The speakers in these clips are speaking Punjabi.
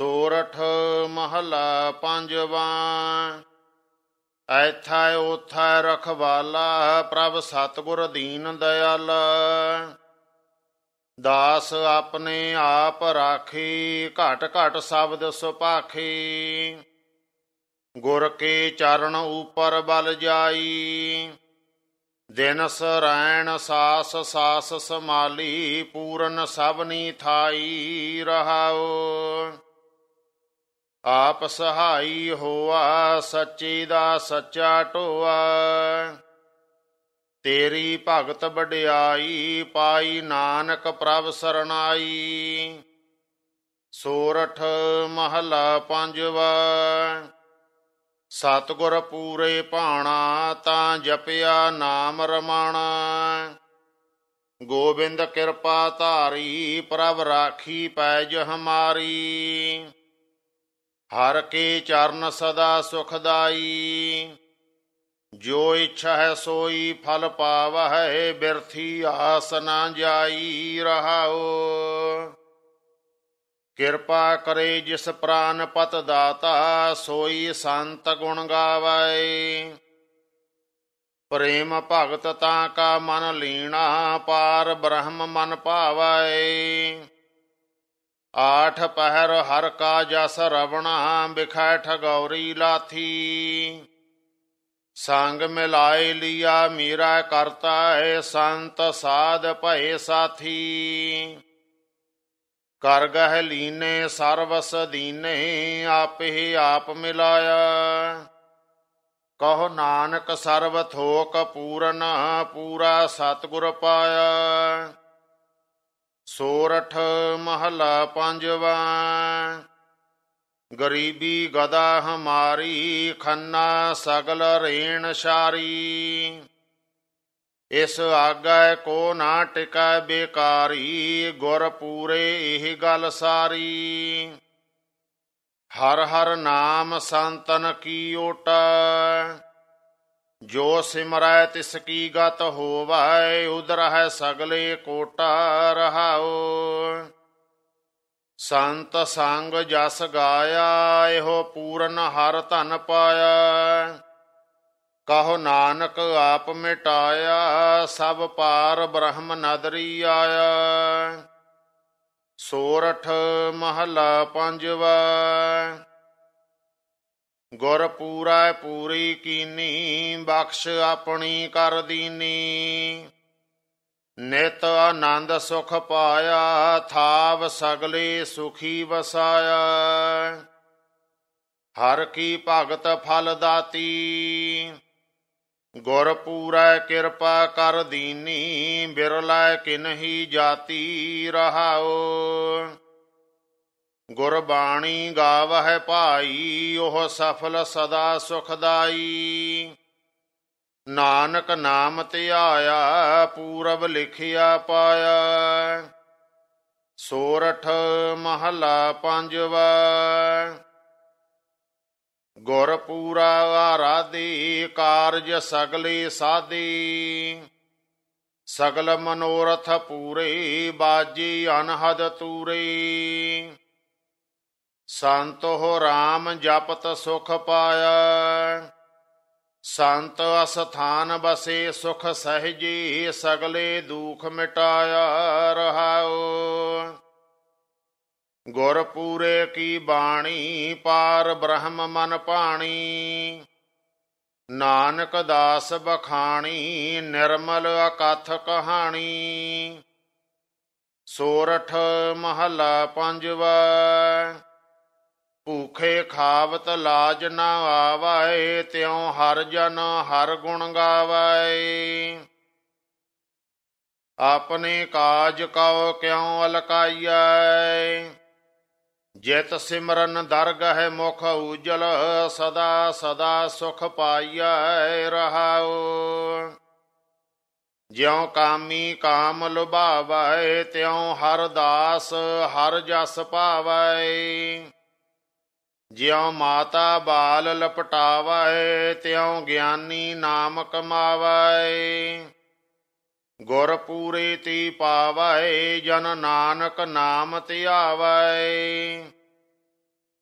ਸੋਰਠ ਮਹਲਾ ਪੰਜਵਾ ਐਥਾ ਉਥੈ ਰਖਵਾਲਾ ਪ੍ਰਭ ਸਤਗੁਰ ਦੀਨ ਦਇਆਲ ਦਾਸ ਆਪਣੇ ਆਪ ਰਾਖੀ ਘਟ ਘਟ ਸ਼ਬਦ ਸੁਪਾਖੀ ਗੁਰ ਕੇ ਚਰਨ ਉਪਰ ਬਲ ਜਾਈ ਦਿਨ ਸਰੈਣ ਸਾਸ ਸਾਸ ਸਮਾਲੀ ਪੂਰਨ ਸਭਨੀ ਥਾਈ ਰਹਾਓ ਆਪ ਸਹਾਈ ਹੋਆ ਸੱਚੀ ਦਾ ਸੱਚਾ ਟੋਆ ਤੇਰੀ ਭਗਤ ਵਡਿਆਈ ਪਾਈ ਨਾਨਕ ਪ੍ਰਭ ਸਰਣਾਈ ਸੋਰਠ ਮਹਲਾ ਪੰਜਵਾ ਸਤਗੁਰ ਪੂਰੇ ਭਾਣਾ ਤਾਂ ਜਪਿਆ ਨਾਮ ਰਮਾਣਾ ਗੋਬਿੰਦ ਕਿਰਪਾ ਧਾਰੀ ਪ੍ਰਭ ਰਾਖੀ ਪੈ ਜਹ ਮਾਰੀ ਹਰ ਕੇ ਚਰਨ ਸਦਾ ਸੁਖਦਾਈ ਜੋ ਇੱਛਾ ਹੈ ਸੋਈ ਫਲ ਪਾਵਹਿ ਬਿਰਥੀ ਆਸ ਨਾ ਜਾਈ ਰਹਾਓ ਕਿਰਪਾ ਕਰੇ ਜਿਸ ਪ੍ਰਾਨ ਪਤ ਦਾਤਾ ਸੋਈ ਸੰਤ ਗੁਣ ਗਾਵੇ ਪ੍ਰੇਮ ਭਗਤ ਤਾਂ ਕਾ ਮਨ ਲੀਣਾ ਪਾਰ ਬ੍ਰਹਮ ਮਨ ਭਾਵੇ ਆਠ ਪਹਿਰ ਹਰ ਕਾ ਜਸ ਰਵਣਾ ਬਿਖੈਠ ਗੌਰੀ ਲਾਥੀ ਸੰਗ ਮਿਲਾਏ ਲਿਆ ਮੀਰਾ ਕਰਤਾ ਹੈ ਸੰਤ ਸਾਧ ਭਏ ਸਾਥੀ ਕਰ ਗਹਿ ਲੀਨੇ ਸਰਵਸ ਦੀਨੇ ਆਪੇ ਆਪ ਮਿਲਾਇਆ ਕਹੋ ਨਾਨਕ ਸਰਬ ਥੋਕ ਪੂਰਨ ਪੂਰਾ ਸਤਗੁਰ ਪਾਇਆ ਸੋਰਠ ਮਹਲਾ ਪੰਜਵਾ ਗਰੀਬੀ ਗਦਾ ਹਮਾਰੀ ਖੰਨਾ ਸਗਲ ਰੇਣ ਸ਼ਾਰੀ ਇਸ ਆਗੈ ਕੋ ਨਾ ਟਿਕੈ ਬੇਕਾਰੀ ਗੁਰ ਪੂਰੇ ਇਹ ਗੱਲ ਸਾਰੀ ਹਰ ਹਰ ਨਾਮ ਸੰਤਨ ਕੀ ਓਟਾ ਜੋ ਸਿਮਰੈ ਤਿਸ ਕੀ ਗਤ ਹੋਵੈ ਹੈ ਸਗਲੇ ਕੋਟਾ ਰਹਾਉ ਸੰਤ ਸੰਗ ਜਸ ਗਾਇਆ ਇਹੋ ਪੂਰਨ ਹਰ ਧਨ ਪਾਇਆ ਕਹੋ ਨਾਨਕ ਆਪ ਮਿਟਾਇਆ ਸਭ ਪਾਰ ਬ੍ਰਹਮ ਨਦਰੀ ਆਇਆ ਸੋਰਠ ਮਹਲਾ ਪੰਜਵਾ ਗੁਰ ਪੂਰਾ ਪੂਰੀ ਕੀਨੀ ਬਖਸ਼ ਆਪਣੀ ਕਰ ਦੀਨੀ ਨਿਤ ਆਨੰਦ ਸੁਖ ਪਾਇਆ ਥਾਵ ਸਗਲੇ ਸੁਖੀ ਵਸਾਇਆ ਹਰ ਕੀ ਭਗਤ ਫਲ ਦਾਤੀ ਗੁਰ ਪੂਰਾ ਕਿਰਪਾ ਕਰ ਦੀਨੀ ਬਿਰਲਾ ਕਿਨਹੀ ਜਾਤੀ ਰਹਾਓ ਗੁਰਬਾਣੀ ਗਾਵਹਿ ਭਾਈ ਉਹ ਸਫਲ ਸਦਾ ਸੁਖਦਾਈ ਨਾਨਕ ਨਾਮ ਤੇ ਆਇਆ ਪੂਰਬ ਲਿਖਿਆ ਪਾਇਆ ਸੋਰਠ ਮਹਲਾ ਪੰਜਵਾ ਗੁਰ ਪੂਰਾ ਆਰਾਧੀ ਕਾਰਜ ਸਗਲੇ ਸਾਧੀ ਸਗਲ ਮਨੋਰਥ ਪੂਰੇ ਬਾਜੀ ਅਨਹਦ ਤੂਰੇ ਸੰਤ ਹੋ ਜਪਤ ਸੁਖ ਪਾਇਆ ਸੰਤ ਅਸਥਾਨ ਬਸੇ ਸੁਖ ਸਹਿਜੀ ਸਗਲੇ ਦੁਖ ਮਿਟਾਇਆ ਰਹਾਓ ਗੁਰ ਪੂਰੇ ਕੀ ਬਾਣੀ ਪਾਰ ਬ੍ਰਹਮ ਮਨ ਪਾਣੀ ਨਾਨਕ ਦਾਸ ਬਖਾਣੀ ਨਿਰਮਲ ਅਕਥ ਕਹਾਣੀ ਸੋਰਠ ਮਹਲਾ ਪੰਜਵਾ ਭੂਖੇ ਖਾਵਤ ਲਾਜ ਨਾ ਆਵਾਏ ਤਿਉ ਹਰ ਜਨ ਹਰ ਗੁਣ ਗਾਵਾਏ ਆਪਣੇ ਕਾਜ ਕਉ ਕਿਉ ਅਲਕਾਈਐ ਜਿਤ ਸਿਮਰਨ ਦਰਗ ਹੈ ਮੁਖ ਉਜਲ ਸਦਾ ਸਦਾ ਸੁਖ ਪਾਈਐ ਰਹਾਉ ਜਿਉ ਕਾਮੀ ਕਾਮ ਲੁਭਾਵੈ ਤਿਉ ਹਰ ਦਾਸ ਹਰ ਜਸ ਪਾਵੈ ਜਿਉ ਮਾਤਾ ਬਾਲ ਲਪਟਾਵੈ ਤਿਉ ਗਿਆਨੀ ਨਾਮ ਕਮਾਵੈ ਗੁਰ ਪੂਰੇ ਤੀ ਪਾਵੈ ਜਨ ਨਾਨਕ ਨਾਮ ਧਿਆਵੈ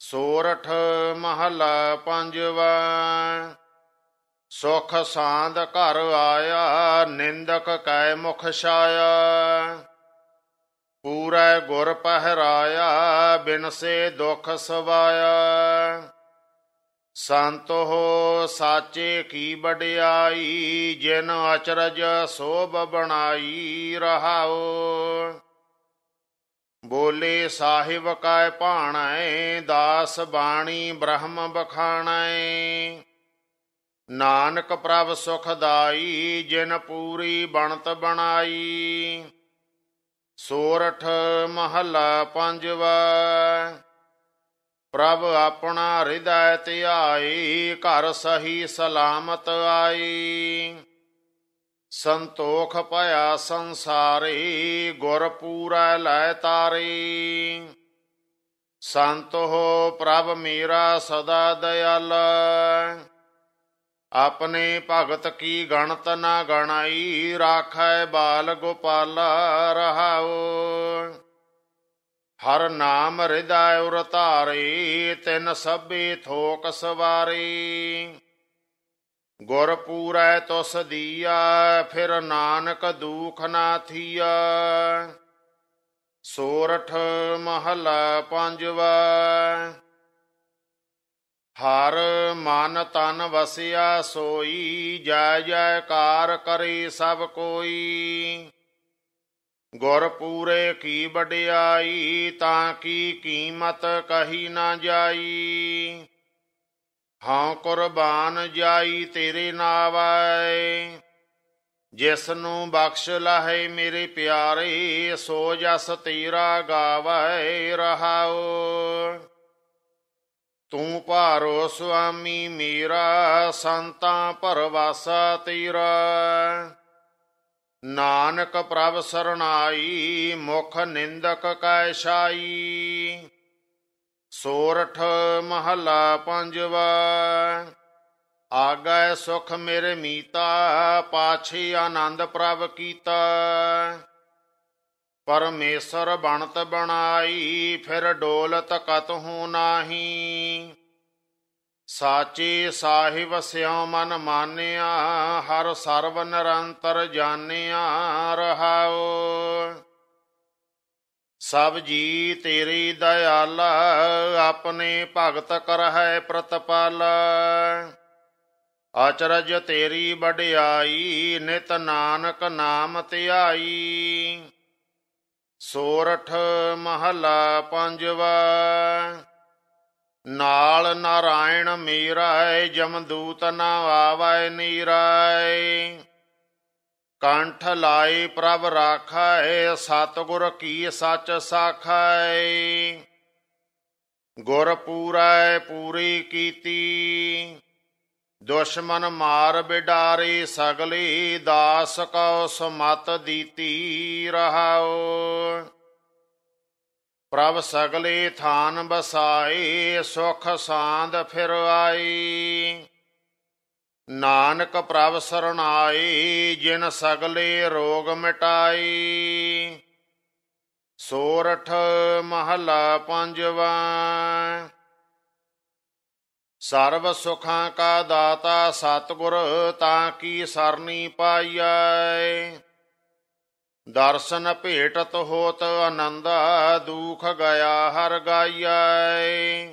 ਸੋਰਠ ਮਹਲਾ ਪੰਜਵਾ ਸੁਖ ਸਾਂਦ ਘਰ ਆਇਆ ਨਿੰਦਕ ਕੈ ਮੁਖ ਛਾਇਆ ਪੂਰੈ ਗੁਰ ਪਹਿਰਾਇਆ ਬਿਨਸੇ ਦੁਖ ਸਵਾਇਆ ਸੰਤ ਹੋ ਸਾਚੇ ਕੀ ਬੜਾਈ ਜਿਨ ਅਚਰਜ ਸੋਭ ਬਣਾਈ ਰਹਾਓ ਬੋਲੇ ਸਾਹਿਬ ਕੈ ਭਾਣੈ ਦਾਸ ਬਾਣੀ ਬ੍ਰਹਮ ਬਖਾਣੈ ਨਾਨਕ ਪ੍ਰਭ ਸੁਖਦਾਈ ਜਿਨ ਪੂਰੀ ਬਣਤ ਬਣਾਈ ਸੋਰਠ ਮਹੱਲਾ ਪੰਜਵਾ ਪ੍ਰਭ ਆਪਣਾ ਹਿਰਦੈ ਧਿਆਈ ਘਰ ਸਹੀ ਸਲਾਮਤ ਆਈ ਸੰਤੋਖ ਭਇਆ ਸੰਸਾਰੀ ਗੁਰ ਪੂਰਾ ਲੈ ਤਾਰੀ ਸੰਤ ਹੋ ਪ੍ਰਭ ਮੇਰਾ ਸਦਾ ਦਇਆਲ ਆਪਣੇ ਭਗਤ ਕੀ ਗਣਤ ਨਾ ਗਣਾਈ ਰਾਖੈ ਬਾਲ ਗੋਪਾਲਾ ਰਹਾਉ ਹਰ ਨਾਮ ਰਿਦਾ ਉਰ ਧਾਰੇ ਤਿਨ ਸਭੇ ਥੋਕ ਸਵਾਰੀ ਗੁਰ ਪੂਰੈ ਤੁਸ ਦੀਆ ਫਿਰ ਨਾਨਕ ਦੂਖ ਨਾ ਥੀਆ ਸੋਰਠ ਮਹਲਾ ਪੰਜਵਾ ਹਰ ਮਨ ਤਨ ਵਸਿਆ ਸੋਈ ਜੈ ਜੈਕਾਰ ਕਰੇ ਸਭ ਕੋਈ ਗੁਰ ਪੂਰੇ ਕੀ ਵਡਿਆਈ ਤਾਂ ਕੀ ਕੀਮਤ ਕਹੀ ਨਾ ਜਾਈ ਹਾਂ ਕੁਰਬਾਨ ਜਾਈ ਤੇਰੇ ਨਾਵਾਏ ਜਿਸ ਨੂੰ ਬਖਸ਼ ਲਾਹੇ ਮੇਰੇ ਪਿਆਰੇ ਸੋ ਜਸ ਤੇਰਾ ਗਾਵੇ ਰਹਾਓ ਤੂੰ ਭਾਰੋ ਸੁਆਮੀ ਮੇਰਾ ਸੰਤਾਂ ਪਰਵਾਸਾ ਤੇਰਾ ਨਾਨਕ ਪ੍ਰਭ ਸਰਣਾਈ ਮੁਖ ਨਿੰਦਕ ਕੈ ਛਾਈ ਸੋਰਠ ਮਹਲਾ ਪੰਜਵਾ ਆਗੈ ਸੁਖ ਮੇਰੇ ਮੀਤਾ ਪਾਛੇ ਆਨੰਦ ਪ੍ਰਭ ਕੀਤਾ ਪਰਮੇਸ਼ਰ ਬਣਤ ਬਣਾਈ ਫਿਰ ਡੋਲਤ ਕਤ ਹੂ ਨਾਹੀ ਸਾਚੇ ਸਾਹਿਬ ਸਿਉ ਮਨ ਮਾਨਿਆ ਹਰ ਸਰਵ ਨਿਰੰਤਰ ਜਾਣਿਆ ਰਹਾਉ ਸਭ ਜੀ ਤੇਰੀ ਦਇਆਲਾ ਆਪਣੇ ਭਗਤ ਕਰਹਿ ਪ੍ਰਤਪਾਲ ਆਚਰਜ ਤੇਰੀ ਵਡਿਆਈ ਨਿਤ ਨਾਨਕ ਨਾਮ ਧਿਆਈ ਸੋਰਠ ਮਹਲਾ ਪੰਜਵਾ ਨਾਲ ਨਾਰਾਇਣ ਮੀਰਾਏ ਜਮਦੂਤ ਨਾ ਆਵਾਏ ਨੀਰਾਏ ਕੰਠ ਲਾਈ ਪ੍ਰਭ ਰਾਖੈ ਸਤਗੁਰ ਕੀ ਸੱਚ ਸਾਖੈ ਗੁਰ ਪੂਰਾਏ ਪੂਰੀ ਕੀਤੀ ਦੁਸ਼ਮਨ ਮਾਰ ਬਿਡਾਰੇ ਸਗਲੀ ਦਾਸ ਕਉ ਸਮਤ ਦੀਤੀ ਰਹਾਉ ਪ੍ਰਭ ਸਗਲੇ ਥਾਨ ਬਸਾਏ ਸੁਖ ਸਾਂਦ ਫਿਰ ਆਈ ਨਾਨਕ ਪ੍ਰਭ ਆਈ ਜਿਨ ਸਗਲੇ ਰੋਗ ਮਿਟਾਈ ਸੋਰਠ ਮਹਲਾ ਪੰਜਵਾਂ ਸਰਬ ਸੁਖਾਂ ਕਾ ਦਾਤਾ ਸਤਗੁਰ ਤਾਂ ਕੀ ਸਰਨੀ ਪਾਈਐ ਦਰਸ਼ਨ ਭੇਟਤ ਹੋਤ ਆਨੰਦ ਦੁਖ ਗਿਆ ਹਰ ਗਾਈਐ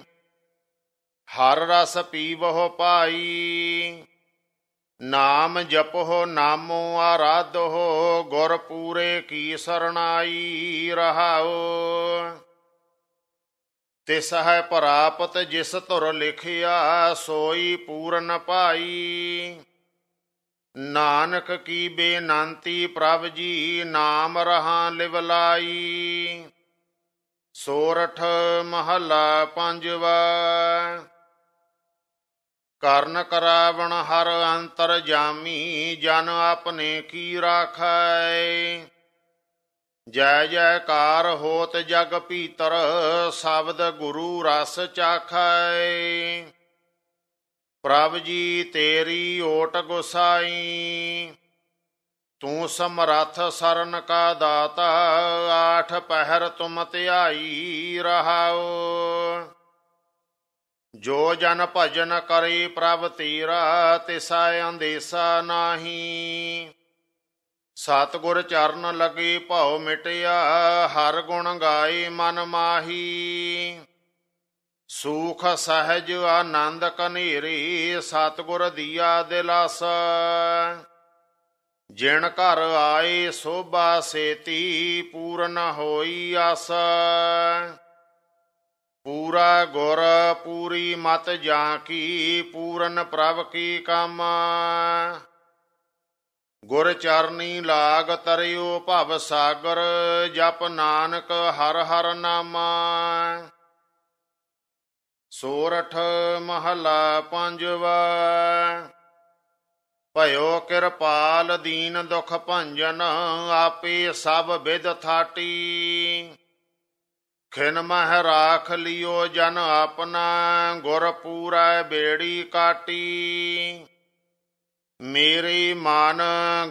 ਹਰ ਰਸ ਪੀਵਹੁ ਪਾਈ ਨਾਮ ਜਪਹੁ ਨਾਮੋ ਆਰਾਧੋ ਗੁਰ ਪੂਰੇ ਕੀ ਸਰਣਾਈ ਰਹਾਓ ਤਿਸ ਹੈ ਪ੍ਰਾਪਤ ਜਿਸ ਧੁਰ ਲਿਖਿਆ ਸੋਈ ਪੂਰਨ ਭਾਈ ਨਾਨਕ ਕੀ ਬੇਨੰਤੀ ਪ੍ਰਭ ਜੀ ਨਾਮ ਰਹਾ ਲਿਵਲਾਈ ਸੋਰਠ ਮਹਲਾ ਪੰਜਵਾ ਕਰਨ ਕਰਾਵਣ ਹਰ ਅੰਤਰ ਜਾਮੀ ਜਨ ਆਪਣੇ ਕੀ ਰਾਖੈ ਜੈ ਜੈਕਾਰ ਹੋਤ ਜਗ ਭੀਤਰ ਸ਼ਬਦ ਗੁਰੂ ਰਸ ਚਾਖੈ ਪ੍ਰਭ ਜੀ ਤੇਰੀ ਓਟ ਗੁਸਾਈ ਤੂੰ ਸਮਰੱਥ ਸਰਨ ਕਾ ਦਾਤਾ ਆਠ ਪਹਿਰ ਤੁਮ ਧਿਆਈ ਰਹਾਓ ਜੋ ਜਨ ਭਜਨ ਕਰੇ ਪ੍ਰਭ ਤੇਰਾ ਤਿਸਾ ਅੰਦੇਸਾ ਨਾਹੀ ਸਤਗੁਰ ਚਰਨ ਲਗੀ ਭਾਉ ਮਿਟਿਆ ਹਰ ਗੁਣ ਗਾਈ ਮਨ ਮਾਹੀ ਸੂਖ ਸਹਜ ਆਨੰਦ ਕਨੇਰੀ ਸਤਗੁਰ ਦੀਆ ਦਿਲਾਸ ਜਿਣ ਘਰ ਆਏ ਸੋਭਾ ਸੇਤੀ ਪੂਰਨ ਹੋਈ ਆਸ ਪੂਰਾ ਗੁਰ ਪੂਰੀ ਮਤ ਜਾਂ ਕੀ ਪੂਰਨ ਪ੍ਰਭ ਕੀ ਕਾਮਾ ਗੁਰ ਚਰਨੀ ਲਾਗ ਤਰਿਓ ਭਵ ਸਾਗਰ ਜਪ ਨਾਨਕ ਹਰ ਹਰ ਨਾਮਾ ਸੋਰਠ ਮਹਲਾ ਪੰਜਵਾ ਭਇਓ ਕਿਰਪਾਲ ਦੀਨ ਦੁਖ ਭੰਜਨ ਆਪੇ ਸਭ ਵਿਦ ਥਾਟੀ ਖਿਨ ਮਹ ਰਾਖ ਲਿਓ ਜਨ ਆਪਣਾ ਗੁਰ ਪੂਰੈ ਬੇੜੀ ਕਾਟੀ ਮੇਰੀ ਮਨ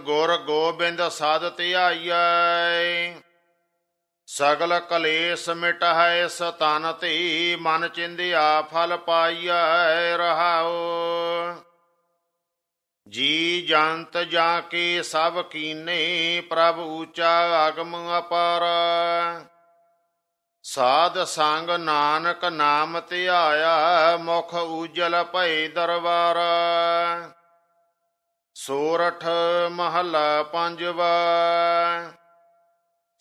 ਗੁਰ ਗੋਬਿੰਦ ਸਦ ਧਿਆਈਐ ਸਗਲ ਕਲੇਸ਼ ਹੈ ਸਤਨ ਧੀ ਮਨ ਚਿੰਦਿਆ ਫਲ ਪਾਈਐ ਰਹਾਉ ਜੀ ਜੰਤ ਜਾ ਕੇ ਸਭ ਕੀਨੇ ਪ੍ਰਭ ਊਚਾ ਆਗਮ ਅਪਾਰ ਸਾਧ ਸੰਗ ਨਾਨਕ ਨਾਮ ਧਿਆਇਆ ਮੁਖ ਉਜਲ ਭਏ ਦਰਬਾਰ ਸੋਰਠ ਮਹਲਾ ਪੰਜਵਾ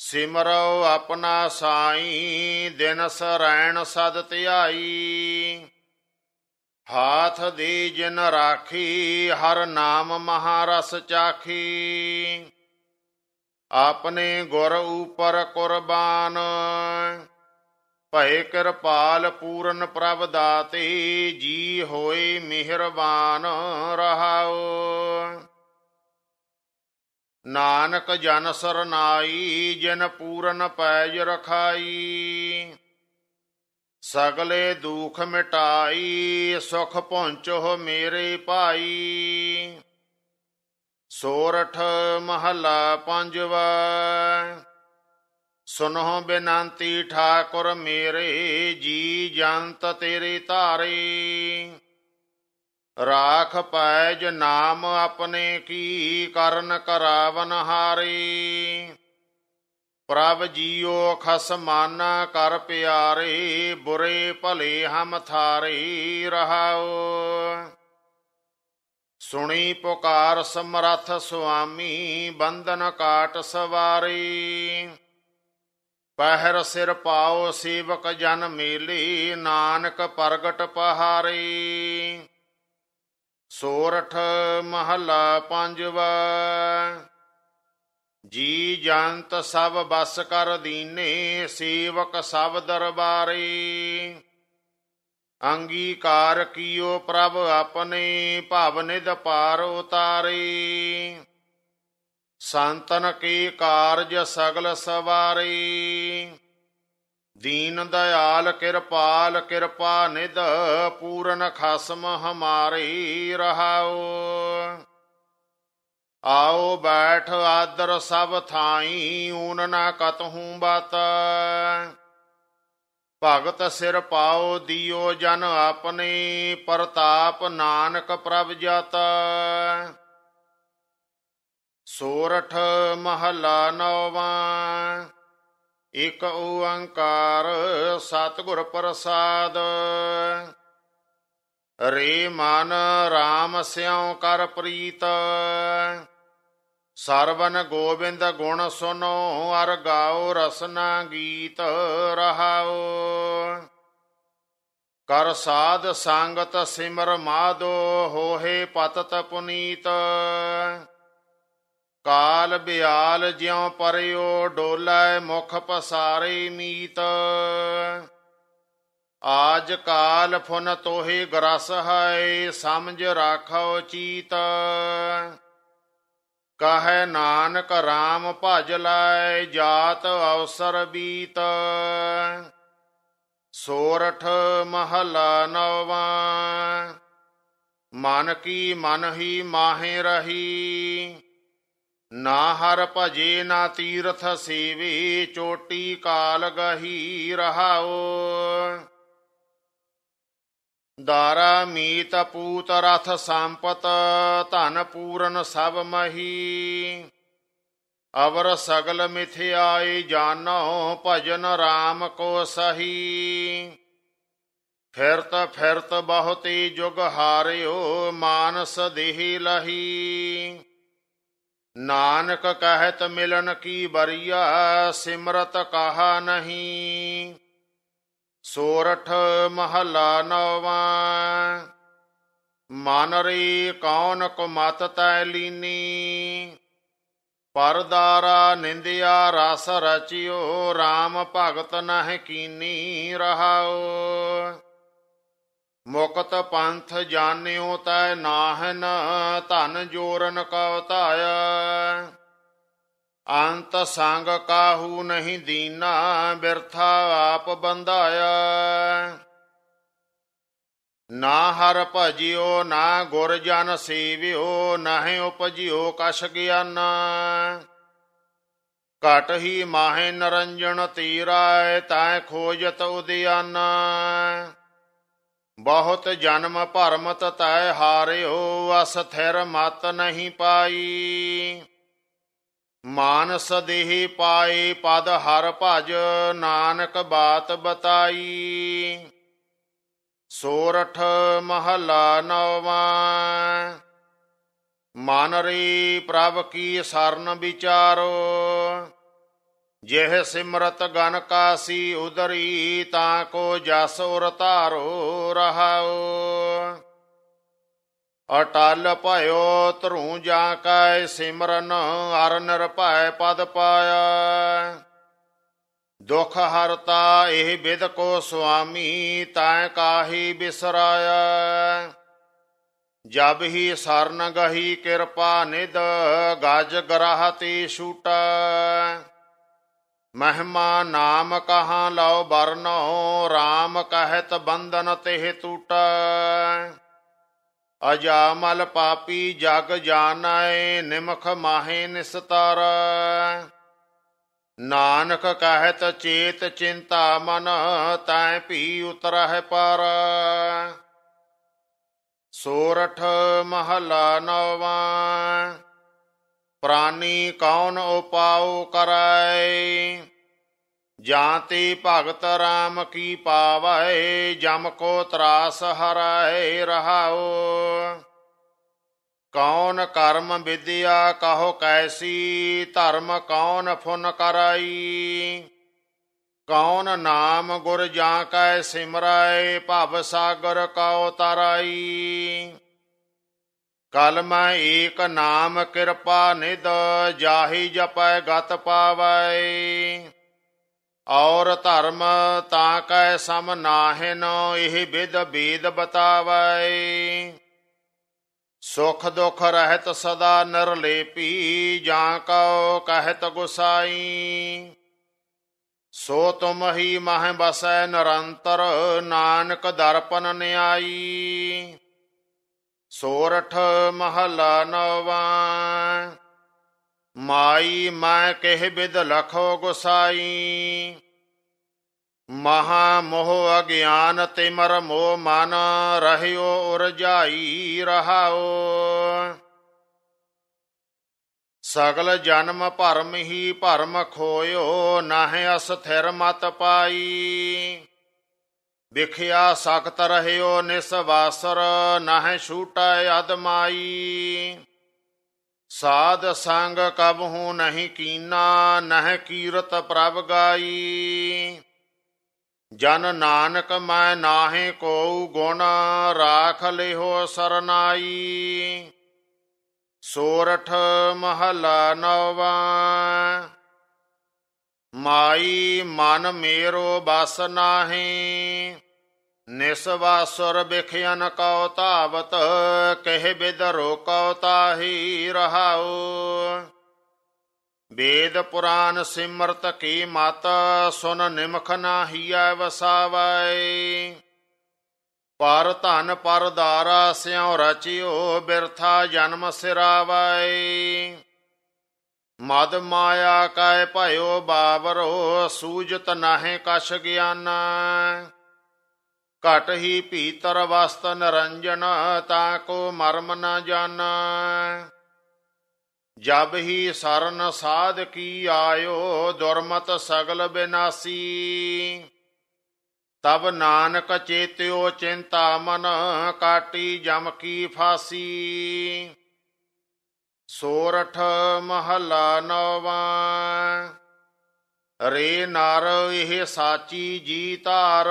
ਸਿਮਰਉ ਆਪਣਾ ਸਾਈ ਦਿਨ ਸਰੈਣ ਸਦ ਧਿਆਈ ਹਾਥ ਦੇ ਜਿਨ ਰਾਖੀ ਹਰ ਨਾਮ ਮਹਾਰਸ ਚਾਖੀ ਆਪਣੇ ਗੁਰ ਉਪਰ ਕੁਰਬਾਨ ਭਏ ਕਿਰਪਾਲ ਪੂਰਨ ਪ੍ਰਭ ਦਾਤੇ ਜੀ ਹੋਏ ਮਿਹਰਬਾਨ ਰਹਾਓ ਨਾਨਕ ਜਨ ਸਰਨਾਈ ਜਿਨ ਪੂਰਨ ਪੈਜ ਰਖਾਈ ਸਗਲੇ ਦੁਖ ਮਿਟਾਈ ਸੁਖ ਪਹੁੰਚੋ ਮੇਰੇ ਭਾਈ ਸੋਰਠ ਮਹਲਾ ਪੰਜਵਾ ਸੁਨਹੁ ਬੇਨੰਤੀ ਠਾਕੁਰ ਮੇਰੇ ਜੀ ਜੰਤ ਤੇਰੇ ਧਾਰੇ ਰਾਖ ਜ ਨਾਮ ਆਪਣੇ ਕੀ ਕਰਨ ਕਰਾਵਨ ਹਾਰੇ ਪ੍ਰਭ ਜੀਓ ਖਸਮਾਨਾ ਕਰ ਪਿਆਰੇ ਬੁਰੇ ਭਲੇ ਹਮ ਥਾਰੇ ਰਹਾਓ ਸੁਣੀ ਪੁਕਾਰ ਸਮਰਥ ਸੁਆਮੀ ਬੰਧਨ ਕਾਟ ਸਵਾਰੀ ਪਹਿਰ ਸਿਰ ਪਾਓ ਸੇਵਕ ਜਨ ਮੇਲੀ ਨਾਨਕ ਪ੍ਰਗਟ ਪਹਾਰੀ ਸੋਰਠ ਮਹਲਾ ਪੰਜਵਾ ਜੀ ਜੰਤ ਸਭ ਬਸ ਕਰ ਦੀਨੇ ਸੇਵਕ ਸਭ ਦਰਬਾਰੀ ਅੰਗੀਕਾਰ ਕੀਓ ਪ੍ਰਭ ਆਪਣੇ ਭਵ ਨਿਦ ਪਾਰ ਉਤਾਰੇ ਸੰਤਨ ਕੀ ਕਾਰਜ ਸਗਲ ਸਵਾਰੀ ਦੀਨ ਦਇਆਲ ਕਿਰਪਾਲ ਕਿਰਪਾ ਨਿਧ ਪੂਰਨ ਖਸਮ ਹਮਾਰੀ ਰਹਾਉ ਆਓ ਬੈਠ ਆਦਰ ਸਭ ਥਾਈ ਊਨ ਨਾ ਹੂੰ ਬਤ ਭਗਤ ਸਿਰ ਪਾਓ ਦਿਓ ਜਨ ਆਪਣੇ ਪ੍ਰਤਾਪ ਨਾਨਕ ਪ੍ਰਭ ਜਤ ਸੋਰਠ ਮਹਲਾ ਨੌਵਾਂ ਇਕ ਓੰਕਾਰ ਸਤਿਗੁਰ ਪ੍ਰਸਾਦ ਰੇ ਮਨ RAM ਸਿਉ ਕਰ ਪ੍ਰੀਤ ਸਰਵਨ ਗੋਬਿੰਦ ਗੁਣ ਸੁਨੋ ਅਰ ਗਾਓ ਰਸਨਾ ਗੀਤ ਰਹਾਓ ਕਰ ਸਾਧ ਸੰਗਤ ਸਿਮਰ ਮਾਦੋ ਹੋਹੇ ਪਤਤ ਪੁਨੀਤ ਕਾਲ ਬਿਆਲ ਜਿਉ ਪਰਿਓ ਡੋਲੇ ਮੁਖ ਪਸਾਰੇ ਮੀਤ ਆਜ ਕਾਲ ਫੁਨ ਤੋਹੇ ਗਰਸ ਹੈ ਸਮਝ ਰਾਖੋ ਚੀਤ ਕਹੈ ਨਾਨਕ RAM ਭਜ ਲੈ ਜਾਤ ਅਵਸਰ ਬੀਤ ਸੋਰਠ ਮਹਲਾ ਨਵਾਂ ਮਨ ਕੀ ਮਨ ਹੀ ਮਾਹੇ ਰਹੀ ਨਾ ਹਰ ਭਜੇ ਨਾ ਤੀਰਥ ਸੇਵੇ ਚੋਟੀ ਕਾਲ ਗਹੀ ਰਹਾਓ ਦਾਰਾ ਮੀਤ ਪੂਤ ਰਥ ਸੰਪਤ ਧਨ ਪੂਰਨ ਸਭ ਮਹੀ ਅਵਰ ਸਗਲ ਮਿਥਿਆਏ ਜਾਣੋ ਭਜਨ RAM ਕੋ ਸਹੀ ਫਿਰਤ ਫਿਰਤ ਬਹੁਤੀ ਜੁਗ ਹਾਰਿਓ ਮਾਨਸ ਦੇਹ ਲਹੀ ਨਾਨਕ ਕਹਿਤ ਮਿਲਨ ਕੀ ਬਰੀਆ ਸਿਮਰਤ ਕਹਾ ਨਹੀਂ ਸੋਰਠ ਮਹਲਾ ਨਵਾਂ ਮਨ ਰੇ ਕੋ ਮਤ ਤੈ ਲੀਨੀ ਪਰਦਾਰਾ ਨਿੰਦਿਆ ਰਸ ਰਚਿਓ RAM ਭਗਤ ਨਹਿ ਕੀਨੀ ਰਹਾਓ ਮੁਕਤ ਪੰਥ ਜਾਣਿਓ ਤੈ ਨਾਹਨ ਧਨ ਜੋਰਨ ਕਉ ਧਾਇ ਅੰਤ ਸੰਗ ਕਾਹੂ ਨਹੀਂ ਦੀਨਾ ਬਿਰਥਾ ਆਪ ਬੰਧਾਇ ਨਾ ਹਰ ਭਜਿਓ ਨਾ ਗੁਰ ਜਨ ਸੇਵਿਓ ਨਾਹਿ ਉਪਜਿਓ ਕਛ ਗਿਆਨ ਘਟ ਹੀ ਮਾਹੇ ਨਰੰਜਨ ਤੀਰਾ ਤੈ ਖੋਜਤ ਉਦਿਆਨਾ ਬਹੁਤ ਜਨਮ ਭਰਮ ਤੈ ਹਾਰਿਓ ਅਸਥਿਰ ਮਤ ਨਹੀਂ ਪਾਈ ਮਾਨਸ ਦੇਹ ਪਾਏ ਪਦ ਹਰ ਭਜ ਨਾਨਕ ਬਾਤ ਬਤਾਈ ਸੋਰਠ ਮਹਲਾ ਨਵਾਂ ਮਨ ਰੇ ਪ੍ਰਭ ਕੀ ਸਰਨ ਵਿਚਾਰੋ ਜਿਹ ਸਿਮਰਤ ਗਨ ਕਾਸੀ ਉਦਰੀ ਤਾਂ ਕੋ ਜਸ ਉਰ ਧਾਰੋ ਰਹਾਉ ਅਟਲ ਭਇਓ ਤਰੂ ਜਾ ਕੈ ਸਿਮਰਨ ਨਰ ਭੈ ਪਦ ਪਾਇਆ ਦੁਖ ਹਰਤਾ ਇਹ ਬਿਦ ਕੋ ਸੁਆਮੀ ਤੈ ਕਾਹੀ ਬਿਸਰਾਇਆ ਜਬ ਹੀ ਸਰਨ ਗਹੀ ਕਿਰਪਾ ਨਿਦ ਗਜ ਗ੍ਰਹਤੀ ਛੂਟਾ ਮਹਿਮਾ ਨਾਮ ਕਹਾ ਲਓ ਬਰਨੋ RAM ਕਹਿਤ ਬੰਧਨ ਤਿਹ ਟੂਟ ਮਲ ਪਾਪੀ ਜਗ ਜਾਣੈ ਨਿਮਖ ਮਾਹੇ ਨਿਸਤਰ ਨਾਨਕ ਕਹਿਤ ਚੇਤ ਚਿੰਤਾ ਮਨ ਤੈ ਭੀ ਉਤਰਹਿ ਪਰ ਸੋਰਠ ਮਹਲਾ ਨਵਾਂ ਪ੍ਰਾਨੀ ਕੌਣ ਉਪਾਉ ਕਰੈ ਜਾਂ ਭਗਤ ਰਾਮ ਕੀ ਪਾਵੈ ਜਮ ਕੋ ਤਰਾਸ ਹਰੈ ਰਹਾਉ ਕੌਣ ਕਰਮ ਵਿਦਿਆ ਕਹੋ ਕੈਸੀ ਧਰਮ ਕੌਣ ਫੁਨ ਕਰਾਈ ਕੌਣ ਨਾਮ ਗੁਰ ਜਾਂ ਕੈ ਸਿਮਰੈ ਭਵ ਸਾਗਰ ਕਉ ਤਰਾਈ ਕਲਮਾ ਏਕ ਨਾਮ ਕਿਰਪਾ ਨਿਦ ਜਾਹੀ ਜਪੈ ਗਤ ਪਾਵੈ ਔਰ ਧਰਮ ਤਾਂ ਕੈ ਸਮ ਨਾਹਿਨ ਇਹ ਵਿਦ ਬੀਦ ਬਤਾਵੈ ਸੁਖ ਦੁਖ ਰਹਿਤ ਸਦਾ ਨਰਲੇਪੀ ਜਾਂ ਕਉ ਕਹਿਤ ਗੁਸਾਈ ਸੋ ਤੁਮ ਹੀ ਮਹਿ ਬਸੈ ਨਿਰੰਤਰ ਨਾਨਕ ਦਰਪਨ ਨਿਆਈ ਸੋਰਠ ਮਹਲਾ ਨਵਾ ਮਾਈ ਮੈਂ ਕਹਿ ਬਿਦ ਲਖੋ ਗੁਸਾਈ ਮਹਾ ਮੋਹ ਅਗਿਆਨ ਤੇ ਮਰ ਮੋ ਮਨ ਰਹਿਓ ਉਰਜਾਈ ਰਹਾਓ ਸਗਲ ਜਨਮ ਭਰਮ ਹੀ ਭਰਮ ਖੋਇਓ ਨਾਹ ਅਸਥਿਰ ਮਤ ਪਾਈ देखिया सकत रहो वासर नह छूट अदमाई साध संग कबहू नहीं कीना नह कीरत प्रभ गाई जन नानक मैं नाहे को गुण राख लेहो सरनाई सोरठ महला नवा माई मन मेरो बस नाहे ਨਿਸਵਾਸੁਰ ਬਿਖਿਆਨ ਕਉ ਤਾਵਤ ਕਹਿ ਬਿਦਰੋ ਕਉ ਤਾਹੀ ਰਹਾਉ ਵੇਦ ਪੁਰਾਨ ਸਿਮਰਤ ਕੀ ਮਤ ਸੁਨ ਨਿਮਖ ਨਾਹੀਐ ਵਸਾਵੈ ਪਰ ਧਨ ਪਰ ਦਾਰਾ ਸਿਉ ਰਚਿਓ ਬਿਰਥਾ ਜਨਮ ਸਿਰਾਵੈ ਮਦ ਮਾਇਆ ਕਾਇ ਭਇਓ ਬਾਵਰੋ ਸੂਜਤ ਨਾਹੇ ਕਛ ਗਿਆਨਾ ਘਟ ਹੀ ਭੀਤਰ ਵਸਤ ਨਰੰਜਨ ਤਾ ਕੋ ਮਰਮ ਨ ਜਾਣ ਜਬ ਹੀ ਸਰਨ ਸਾਧ ਕੀ ਆਇਓ ਦੁਰਮਤ ਸਗਲ ਬਿਨਾਸੀ ਤਬ ਨਾਨਕ ਚੇਤਿਓ ਚਿੰਤਾ ਮਨ ਕਾਟੀ ਜਮ ਕੀ ਫਾਸੀ ਸੋਰਠ ਮਹਲਾ ਨਵਾ ਰੇ ਨਰ ਇਹ ਸਾਚੀ ਜੀ ਧਾਰ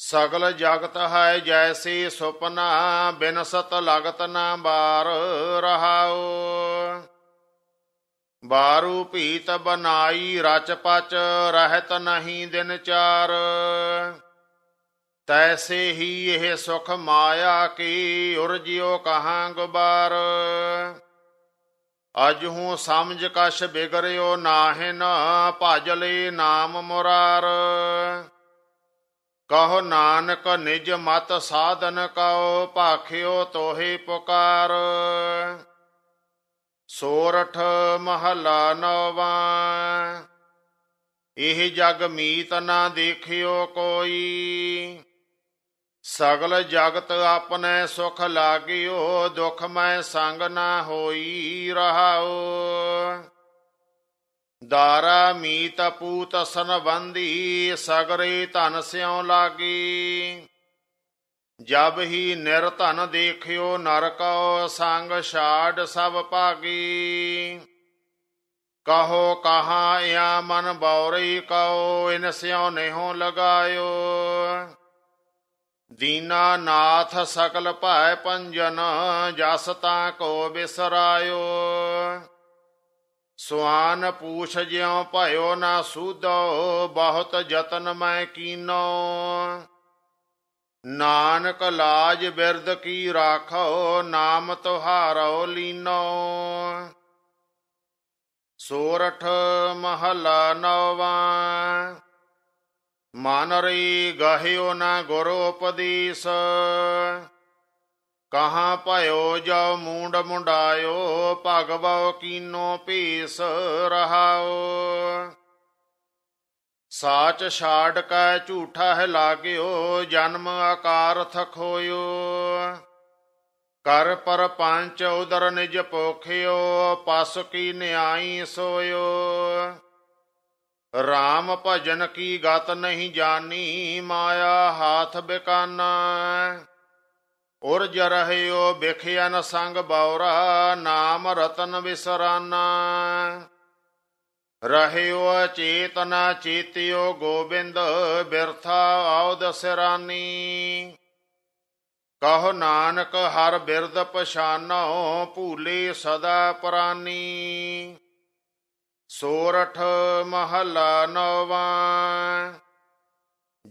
ਸਗਲ ਜਗਤ ਹੈ ਜੈਸੀ ਸੁਪਨਾ ਬਿਨ ਸਤ ਲਗਤ ਨਾ ਬਾਰ ਰਹਾਓ ਬਾਰੂ ਭੀਤ ਬਨਾਈ ਰਚ ਪਚ ਰਹਿਤ ਨਹੀਂ ਦਿਨ ਚਾਰ ਤੈਸੇ ਹੀ ਇਹ ਸੁਖ ਮਾਇਆ ਕੀ ਜਿਓ ਕਹਾਂ ਗੁਬਾਰ ਅਜ ਹੂੰ ਸਮਝ ਕਛ ਬਿਗਰਿਓ ਨਾਹਿਨ ਭਜ ਲੈ ਨਾਮ ਮੁਰਾਰ ਕਹੋ ਨਾਨਕ ਨਿਜ ਮਤ ਸਾਧਨ ਕਉ ਭਾਖਿਓ ਤੋਹੀ ਪੁਕਾਰ ਸੋਰਠ ਮਹਲਾ ਨਵਾ ਇਹ ਜਗ ਮੀਤ ਨਾ ਦੇਖਿਓ ਕੋਈ ਸਗਲ ਜਗਤ ਆਪਣੇ ਸੁਖ ਲਾਗਿਓ ਦੁਖ ਮੈਂ ਸੰਗ ਨਾ ਹੋਈ ਰਹਾਓ ਦਾਰਾ ਮੀਤ ਪੂਤ ਸੰਬੰਧੀ ਸਗਰੇ ਧਨ ਸਿਉ ਲਾਗੀ ਜਬ ਹੀ ਨਿਰ ਧਨ ਦੇਖਿਓ ਨਰਕਉ ਸੰਗ ਛਾੜ ਸਭ ਭਾਗੀ ਕਹੋ ਕਹਾ ਇਆ ਮਨ ਬੌਰੀ ਕਉ ਇਨ ਸਿਉ ਨਹਿਉ ਲਗਾਇਓ ਦੀਨਾ ਨਾਥ ਸਕਲ ਭੈ ਪੰਜਨ ਜਸ ਤਾ ਕੋ ਬਿਸਰਾਇਓ ਸੁਆਨ ਪੂਛ ਜਿਉ ਭਇਓ ਨਾ ਸੂਦੋ ਬਹੁਤ ਯਤਨ ਮੈਂ ਕੀਨੋ ਨਾਨਕ ਲਾਜ ਬਿਰਦ ਕੀ ਰਾਖੋ ਨਾਮ ਤੁਹਾਰੋ ਲੀਨੋ ਸੋਰਠ ਮਹਲਾ ਨਵਾਂ ਮਨ ਰਈ ਗਹਿਓ ਨਾ ਗੁਰੂ ਉਪਦੇਸ਼ ਕਹਾ ਭਇਓ ਜੋ ਮੂੰਡ ਮੁੰਡਾਇਓ ਭਗਵਉ ਕੀਨੋ ਭੀਸ ਰਹਾਓ ਸਾਚ ਛਾੜ ਕੈ ਝੂਠਾ ਹੈ ਲਾਗਿਓ ਜਨਮ ਆਕਾਰਥ ਖੋਇਓ ਕਰ ਪਰ ਪੰਚ ਉਦਰ ਨਿਜ ਪੋਖਿਓ ਪਸ ਕੀ ਨਿਆਈ ਸੋਇਓ RAM ਭਜਨ ਕੀ ਗਤ ਨਹੀਂ ਜਾਣੀ ਮਾਇਆ ਹਾਥ ਬਿਕਾਨਾ ਉਰਜ ਰਹਿਓ ਨ ਸੰਗ ਬੌਰਾ ਨਾਮ ਰਤਨ ਵਿਸਰਾਨਾ ਰਹਿਓ ਚੇਤਨਾ ਚੀਤਿਓ ਗੋਬਿੰਦ ਬਿਰਥਾ ਆਉ ਦਸਰਾਨੀ ਕਹੋ ਨਾਨਕ ਹਰ ਬਿਰਦ ਪਛਾਨੋ ਭੂਲੇ ਸਦਾ ਪ੍ਰਾਨੀ ਸੋਰਠ ਮਹਲਾ ਨਵਾਂ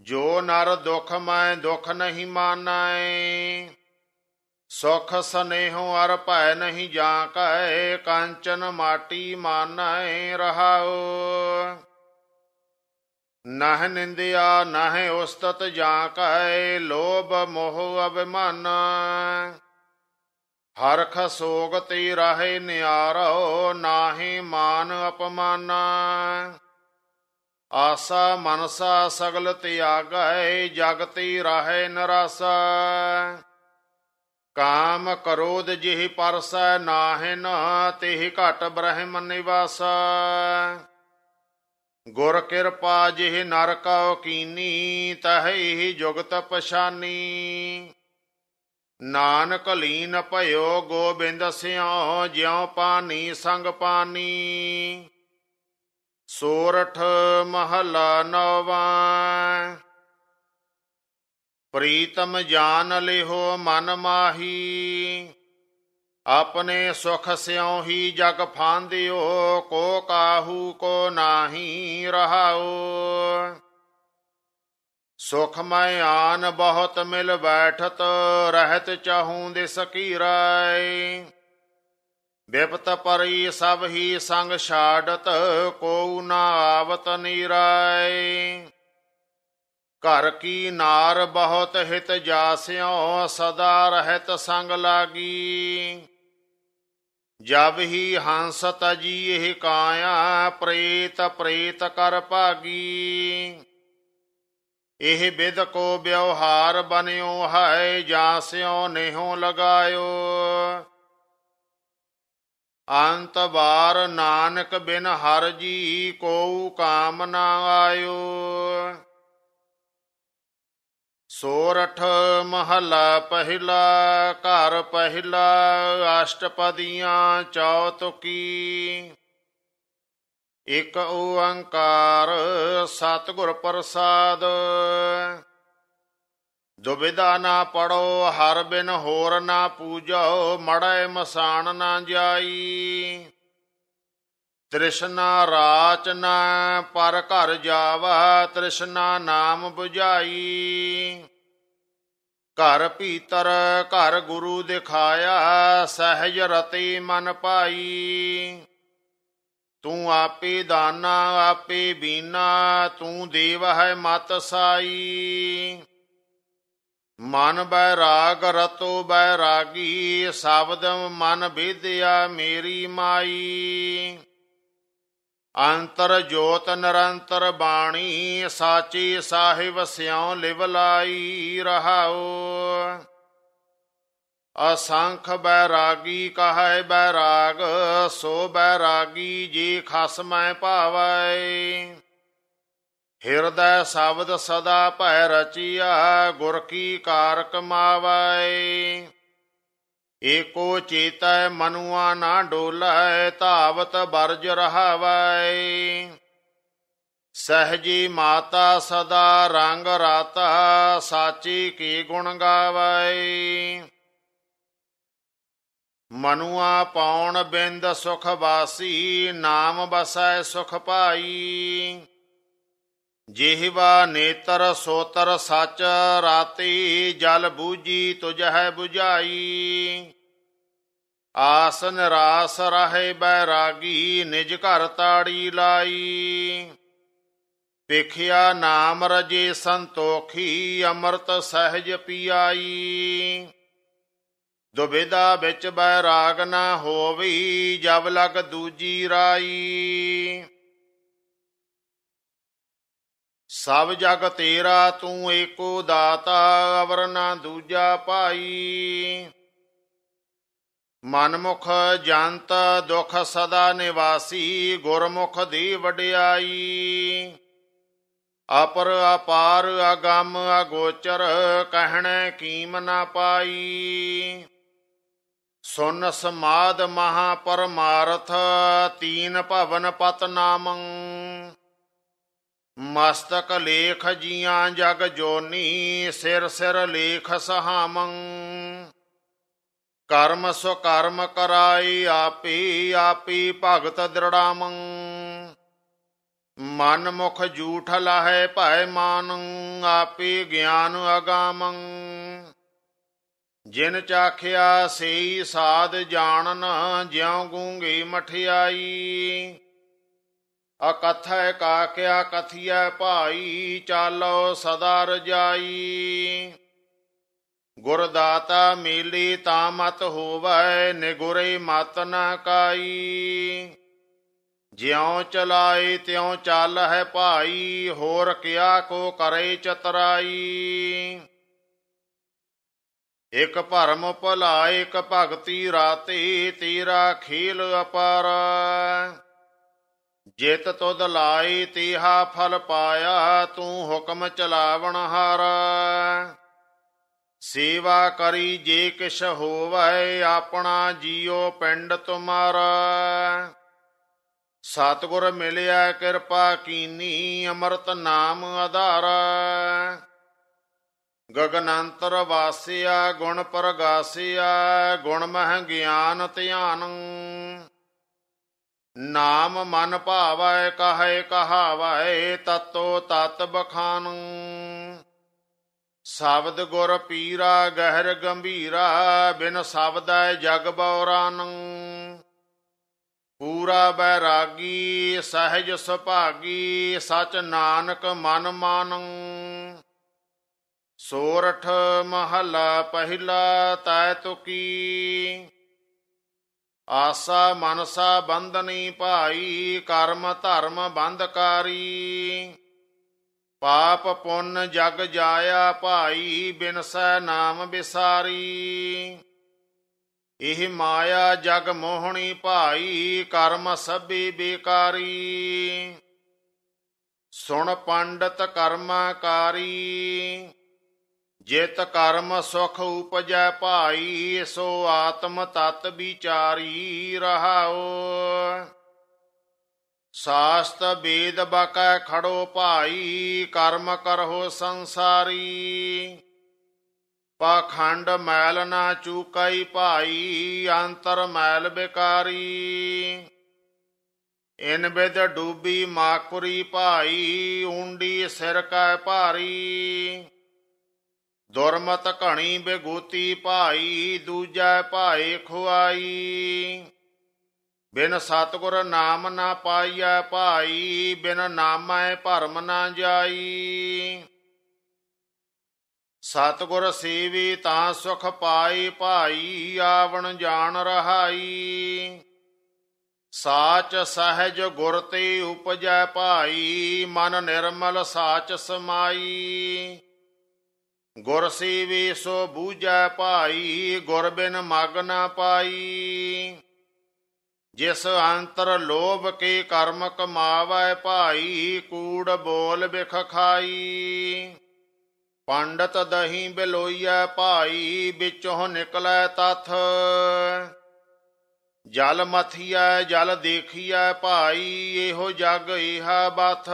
ਜੋ ਨਰ ਦੁਖ ਮੈਂ ਦੁਖ ਨਹੀਂ ਮਾਨੈ ਸੁਖ ਸਨੇਹੁ ਅਰ ਭੈ ਨਹੀਂ ਜਾ ਕੈ ਕਾਂਚਨ ਮਾਟੀ ਮਾਨੈ ਰਹਾਉ ਨਹ ਨਿੰਦਿਆ ਨਹ ਉਸਤਤ ਜਾ ਕੈ ਲੋਭ ਮੋਹ ਅਭਿਮਾਨ ਹਰਖ ਸੋਗ ਤੇ ਰਹੇ ਨਿਆਰੋ ਨਾਹੀ ਮਾਨ ਅਪਮਾਨਾ ਆਸਾ ਮਨਸਾ ਸਗਲ ਤਿਆਗੈ ਜਗਤੀ ਰਹੈ ਨਰਸ ਕਾਮ ਕਰੋਧ ਜਿਹ ਪਰਸੈ ਨਾਹਿਨ ਤਿਹ ਘਟ ਬ੍ਰਹਮ ਨਿਵਾਸ ਗੁਰ ਕਿਰਪਾ ਜਿਹ ਨਰ ਕਉ ਕੀਨੀ ਤਹਿ ਜੁਗਤ ਪਛਾਨੀ ਨਾਨਕ ਲੀਨ ਭਇਓ ਗੋਬਿੰਦ ਸਿਓ ਜਿਉ ਪਾਨੀ ਸੰਗ ਪਾਨੀ ਸੋਰਠ ਮਹਲਾ ਨਵਾਂ ਪ੍ਰੀਤਮ ਜਾਨ ਲਿਹੋ ਮਨ ਮਾਹੀ ਆਪਣੇ ਸੁਖ ਸਿਉ ਹੀ ਜਗ ਫਾਂਦਿਓ ਕੋ ਕਾਹੂ ਕੋ ਨਾਹੀ ਰਹਾਓ ਸੁਖ ਮੈਂ ਆਨ ਬਹੁਤ ਮਿਲ ਬੈਠਤ ਰਹਿਤ ਚਾਹੂੰ ਦੇ ਸਕੀਰਾਏ ਵਿਪਤ ਪਰਈ ਸਭ ਹੀ ਸੰਗ ਛਾੜਤ ਕੋਉ ਨਾ ਆਵਤ ਨੀਰਾਏ ਘਰ ਕੀ ਨਾਰ ਬਹੁਤ ਹਿਤ ਜਾਸਿਓ ਸਦਾ ਰਹਿਤ ਸੰਗ ਲਾਗੀ ਜਬ ਹੀ ਹੰਸ ਤਜੀ ਇਹ ਕਾਇਆ ਪ੍ਰੇਤ ਪ੍ਰੇਤ ਕਰ ਭਾਗੀ ਇਹ ਵਿਦ ਕੋ ਵਿਵਹਾਰ ਬਨਿਓ ਹੈ ਜਾਸਿਓ ਨਿਹੋਂ ਲਗਾਇਓ ਅੰਤ ਵਾਰ ਨਾਨਕ ਬਿਨ ਹਰ ਜੀ ਕੋ ਕਾਮਨਾ ਆਇਓ ਸੋਰਠ ਮਹਲਾ ਪਹਿਲਾ ਘਰ ਪਹਿਲਾ ਅਸ਼ਟਪਦੀਆਂ ਚੌਤਕੀ ਇਕ ਓੰਕਾਰ ਸਤਿਗੁਰ ਪ੍ਰਸਾਦ ਦੁਬਿਧਾ ਨਾ ਪੜੋ ਹਰ ਬਿਨ ਹੋਰ ਨਾ ਪੂਜੋ ਮੜੈ ਮਸਾਨ ਨਾ ਜਾਈ ਤ੍ਰਿਸ਼ਨਾ ਰਾਚਨਾ ਪਰ ਘਰ ਜਾਵਾ ਤ੍ਰਿਸ਼ਨਾ ਨਾਮ 부ਝਾਈ ਘਰ ਭੀਤਰ ਘਰ ਗੁਰੂ ਦਿਖਾਇਆ ਸਹਿਜ ਰਤੀ ਮਨ ਪਾਈ ਤੂੰ ਆਪੇ ਦਾਨਾ ਆਪੇ ਬੀਨਾ ਤੂੰ ਦੇਵ ਹੈ ਮਤ ਸਾਈ ਮਨ ਬੈ ਰਾਗ ਰਤੋ ਬੈ ਰਾਗੀ ਸ਼ਬਦਮ ਮਨ ਵਿਦਿਆ ਮੇਰੀ ਮਾਈ ਅੰਤਰ ਜੋਤ ਨਿਰੰਤਰ ਬਾਣੀ ਸਾਚੀ ਸਾਹਿਬ ਸਿਉ ਲਿਵ ਲਾਈ ਰਹਾਓ ਅਸੰਖ ਰਾਗੀ ਕਹੈ ਬੈ ਰਾਗ ਸੋ ਬੈ ਰਾਗੀ ਜੀ ਖਸਮੈ ਭਾਵੈ ਹਿਰਦੈ ਸਬਦ ਸਦਾ ਭੈ ਰਚੀਆ ਗੁਰ ਕੀ ਕਾਰ ਕਮਾਵੈ ਏਕੋ ਚੀਤੈ ਮਨੁਆ ਨਾ ਡੋਲੈ ਧਾਵਤ ਬਰਜ ਰਹਾਵੈ ਸਹਜੀ ਮਾਤਾ ਸਦਾ ਰੰਗ ਰਾਤਾ ਸਾਚੀ ਕੀ ਗੁਣ ਗਾਵੈ ਮਨੁਆ ਪਾਉਣ ਬਿੰਦ ਸੁਖ ਵਾਸੀ ਨਾਮ ਬਸੈ ਸੁਖ ਪਾਈ ਜਿਹਵਾ ਨੇਤਰ ਸੋਤਰ ਸਚ ਰਾਤੀ ਜਲ ਬੂਜੀ ਤੁਝ ਹੈ 부ਝਾਈ ਆਸਨ ਰਾਸ ਰਹੇ ਬੈਰਾਗੀ ਨਿਜ ਘਰ ਤਾੜੀ ਲਾਈ ਵੇਖਿਆ ਨਾਮ ਰਜੇ ਸੰਤੋਖੀ ਅੰਮ੍ਰਿਤ ਸਹਿਜ ਪੀਾਈ ਦੁਬੇਦਾ ਵਿੱਚ ਬੈਰਾਗ ਨਾ ਹੋਵੀ ਜਬ ਲਗ ਦੂਜੀ ਰਾਈ ਸਭ ਜਗ ਤੇਰਾ ਤੂੰ ਏਕੋ ਦਾਤਾ ਅਵਰ ਨਾ ਦੂਜਾ ਭਾਈ ਮਨਮੁਖ ਜੰਤ ਦੁਖ ਸਦਾ ਨਿਵਾਸੀ ਗੁਰਮੁਖ ਦੀ ਵਡਿਆਈ ਅਪਰ ਅਪਾਰ ਅਗੰਮ ਅਗੋਚਰ ਕਹਿਣੇ ਕੀਮ ਨਾ ਪਾਈ ਸੁਨ ਸਮਾਦ ਮਹਾ ਪਰਮਾਰਥ ਤੀਨ ਭਵਨ ਪਤ ਨਾਮੰ ਮਸਤਕ ਲੇਖ ਜੀਆਂ ਜਗ ਜੋਨੀ ਸਿਰ ਸਿਰ ਲੇਖ ਸਹਾਮੰ ਕਰਮ ਸੋ ਕਰਮ ਕਰਾਈ ਆਪੀ ਆਪੀ ਭਗਤ ਦ੍ਰਿੜਾਮੰ ਮਨ ਮੁਖ ਝੂਠ ਲਹੈ ਭੈ ਮਾਨ ਆਪੀ ਗਿਆਨ ਅਗਾਮੰ ਜਿਨ ਚਾਖਿਆ ਸਈ ਸਾਧ ਜਾਣਨ ਜਿਉ ਗੂੰਗੀ ਮਠਿਆਈ ਅਕਥੈ ਕਿਆ ਕਥਿਐ ਭਾਈ ਚਾਲੋ ਸਦਾ ਰਜਾਈ ਗੁਰਦਾਤਾ ਮੀਲੀ ਤਾ ਮਤ ਹੋਵੈ ਨਿਗੁਰੇ ਮਤ ਨ ਕਾਈ ਜਿਉ ਚਲਾਏ ਤਿਉ ਚੱਲ ਹੈ ਭਾਈ ਹੋਰ ਕਿਆ ਕੋ ਕਰੇ ਚਤਰਾਈ ਇਕ ਭਰਮ ਭਲਾ ਇਕ ਭਗਤੀ ਰਾਤੀ ਤੇਰਾ ਖੇਲ ਅਪਾਰਾ ਜਿਤ ਤੁਧ ਲਾਈ ਤੀਹਾ ਫਲ ਪਾਇਆ ਤੂੰ ਹੁਕਮ ਚਲਾਵਣ ਹਰ ਸੇਵਾ ਕਰੀ ਜੇ ਕਿਛ ਹੋਵੈ ਆਪਣਾ ਜੀਉ ਪਿੰਡ ਤੁਮਾਰ ਸਤਗੁਰ ਮਿਲਿਆ ਕਿਰਪਾ ਕੀਨੀ ਅਮਰਤ ਨਾਮ ਆਧਾਰ ਗਗਨੰਤਰ ਵਾਸਿਆ ਗੁਣ ਪ੍ਰਗਾਸਿਆ ਗੁਣ ਮਹ ਗਿਆਨ ਧਿਆਨ ਨਾਮ ਮਨ ਭਾਵੈ ਕਹੈ ਕਹਾਵੈ ਤਤੋ ਤਤ ਬਖਾਨ ਸ਼ਬਦ ਗੁਰ ਪੀਰਾ ਗਹਿਰ ਗੰਭੀਰਾ ਬਿਨ ਸ਼ਬਦੈ ਜਗ ਬੌਰਾਨ ਪੂਰਾ ਬੈਰਾਗੀ ਸਹਿਜ ਸੁਭਾਗੀ ਸਚ ਨਾਨਕ ਮਨ ਮਾਨ ਸੋਰਠ ਮਹਲਾ ਪਹਿਲਾ ਤੈ ਤੁਕੀ ਆਸਾ ਮਨਸਾ ਬੰਧਨੀ ਭਾਈ ਕਰਮ ਧਰਮ ਬੰਧਕਾਰੀ ਪਾਪ ਪੁੰਨ ਜਗ ਜਾਇਆ ਭਾਈ ਬਿਨਸੈ ਨਾਮ ਵਿਸਾਰੀ ਇਹ ਮਾਇਆ ਜਗ ਮੋਹਣੀ ਭਾਈ ਕਰਮ ਸਭੀ ਬੇਕਾਰੀ ਸੁਣ ਪੰਡਤ ਕਰਮਾਕਾਰੀ ਜਿਤ ਕਰਮ ਸੁਖ ਉਪਜੈ ਭਾਈ ਸੋ ਆਤਮ ਤਤ ਵਿਚਾਰੀ ਰਹਾਉ ਸਾਸਤ ਵੇਦ ਬਕੈ ਖੜੋ ਭਾਈ ਕਰਮ ਕਰਹੁ ਸੰਸਾਰੀ ਪਖੰਡ ਮੈਲ ਨਾ ਚੂਕਾਈ ਭਾਈ ਅੰਤਰ ਮੈਲ ਬਿਕਾਰੀ ਇਨ ਬਿਦ ਡੂਬੀ ਮਾਕੁਰੀ ਭਾਈ ਉਂਡੀ ਸਿਰ ਕੈ ਭਾਰੀ ਦੁਰਮਤ ਘਣੀ ਬੇਗੋਤੀ ਭਾਈ ਦੂਜੈ ਭਾਏ ਖੁਆਈ ਬਿਨ ਸਤਗੁਰ ਨਾਮ ਨਾ ਪਾਈਐ ਭਾਈ ਬਿਨ ਨਾਮੈ ਭਰਮ ਨਾ ਜਾਈ ਸਤਗੁਰ ਸੇਵੀ ਤਾਂ ਸੁਖ ਪਾਈ ਭਾਈ ਆਵਣ ਜਾਣ ਰਹਾਈ ਸਾਚ ਸਹਿਜ ਗੁਰ ਤੇ ਉਪਜੈ ਭਾਈ ਮਨ ਨਿਰਮਲ ਸਾਚ ਸਮਾਈ ਗੁਰ ਸੇਵੇ ਸੋ ਬੂਝੈ ਭਾਈ ਗੁਰ ਬਿਨ ਮਗ ਨਾ ਪਾਈ ਜਿਸ ਅੰਤਰ ਲੋਭ ਕੇ ਕਰਮ ਕਮਾਵੈ ਭਾਈ ਕੂੜ ਬੋਲ ਬਿਖ ਖਾਈ ਪੰਡਤ ਦਹੀ ਬਿਲੋਈਐ ਭਾਈ ਵਿੱਚੋਂ ਨਿਕਲੈ ਤਥ ਜਲ ਮਥੀਐ ਜਲ ਦੇਖੀਐ ਭਾਈ ਇਹੋ ਜਗ ਇਹਾ ਬਥ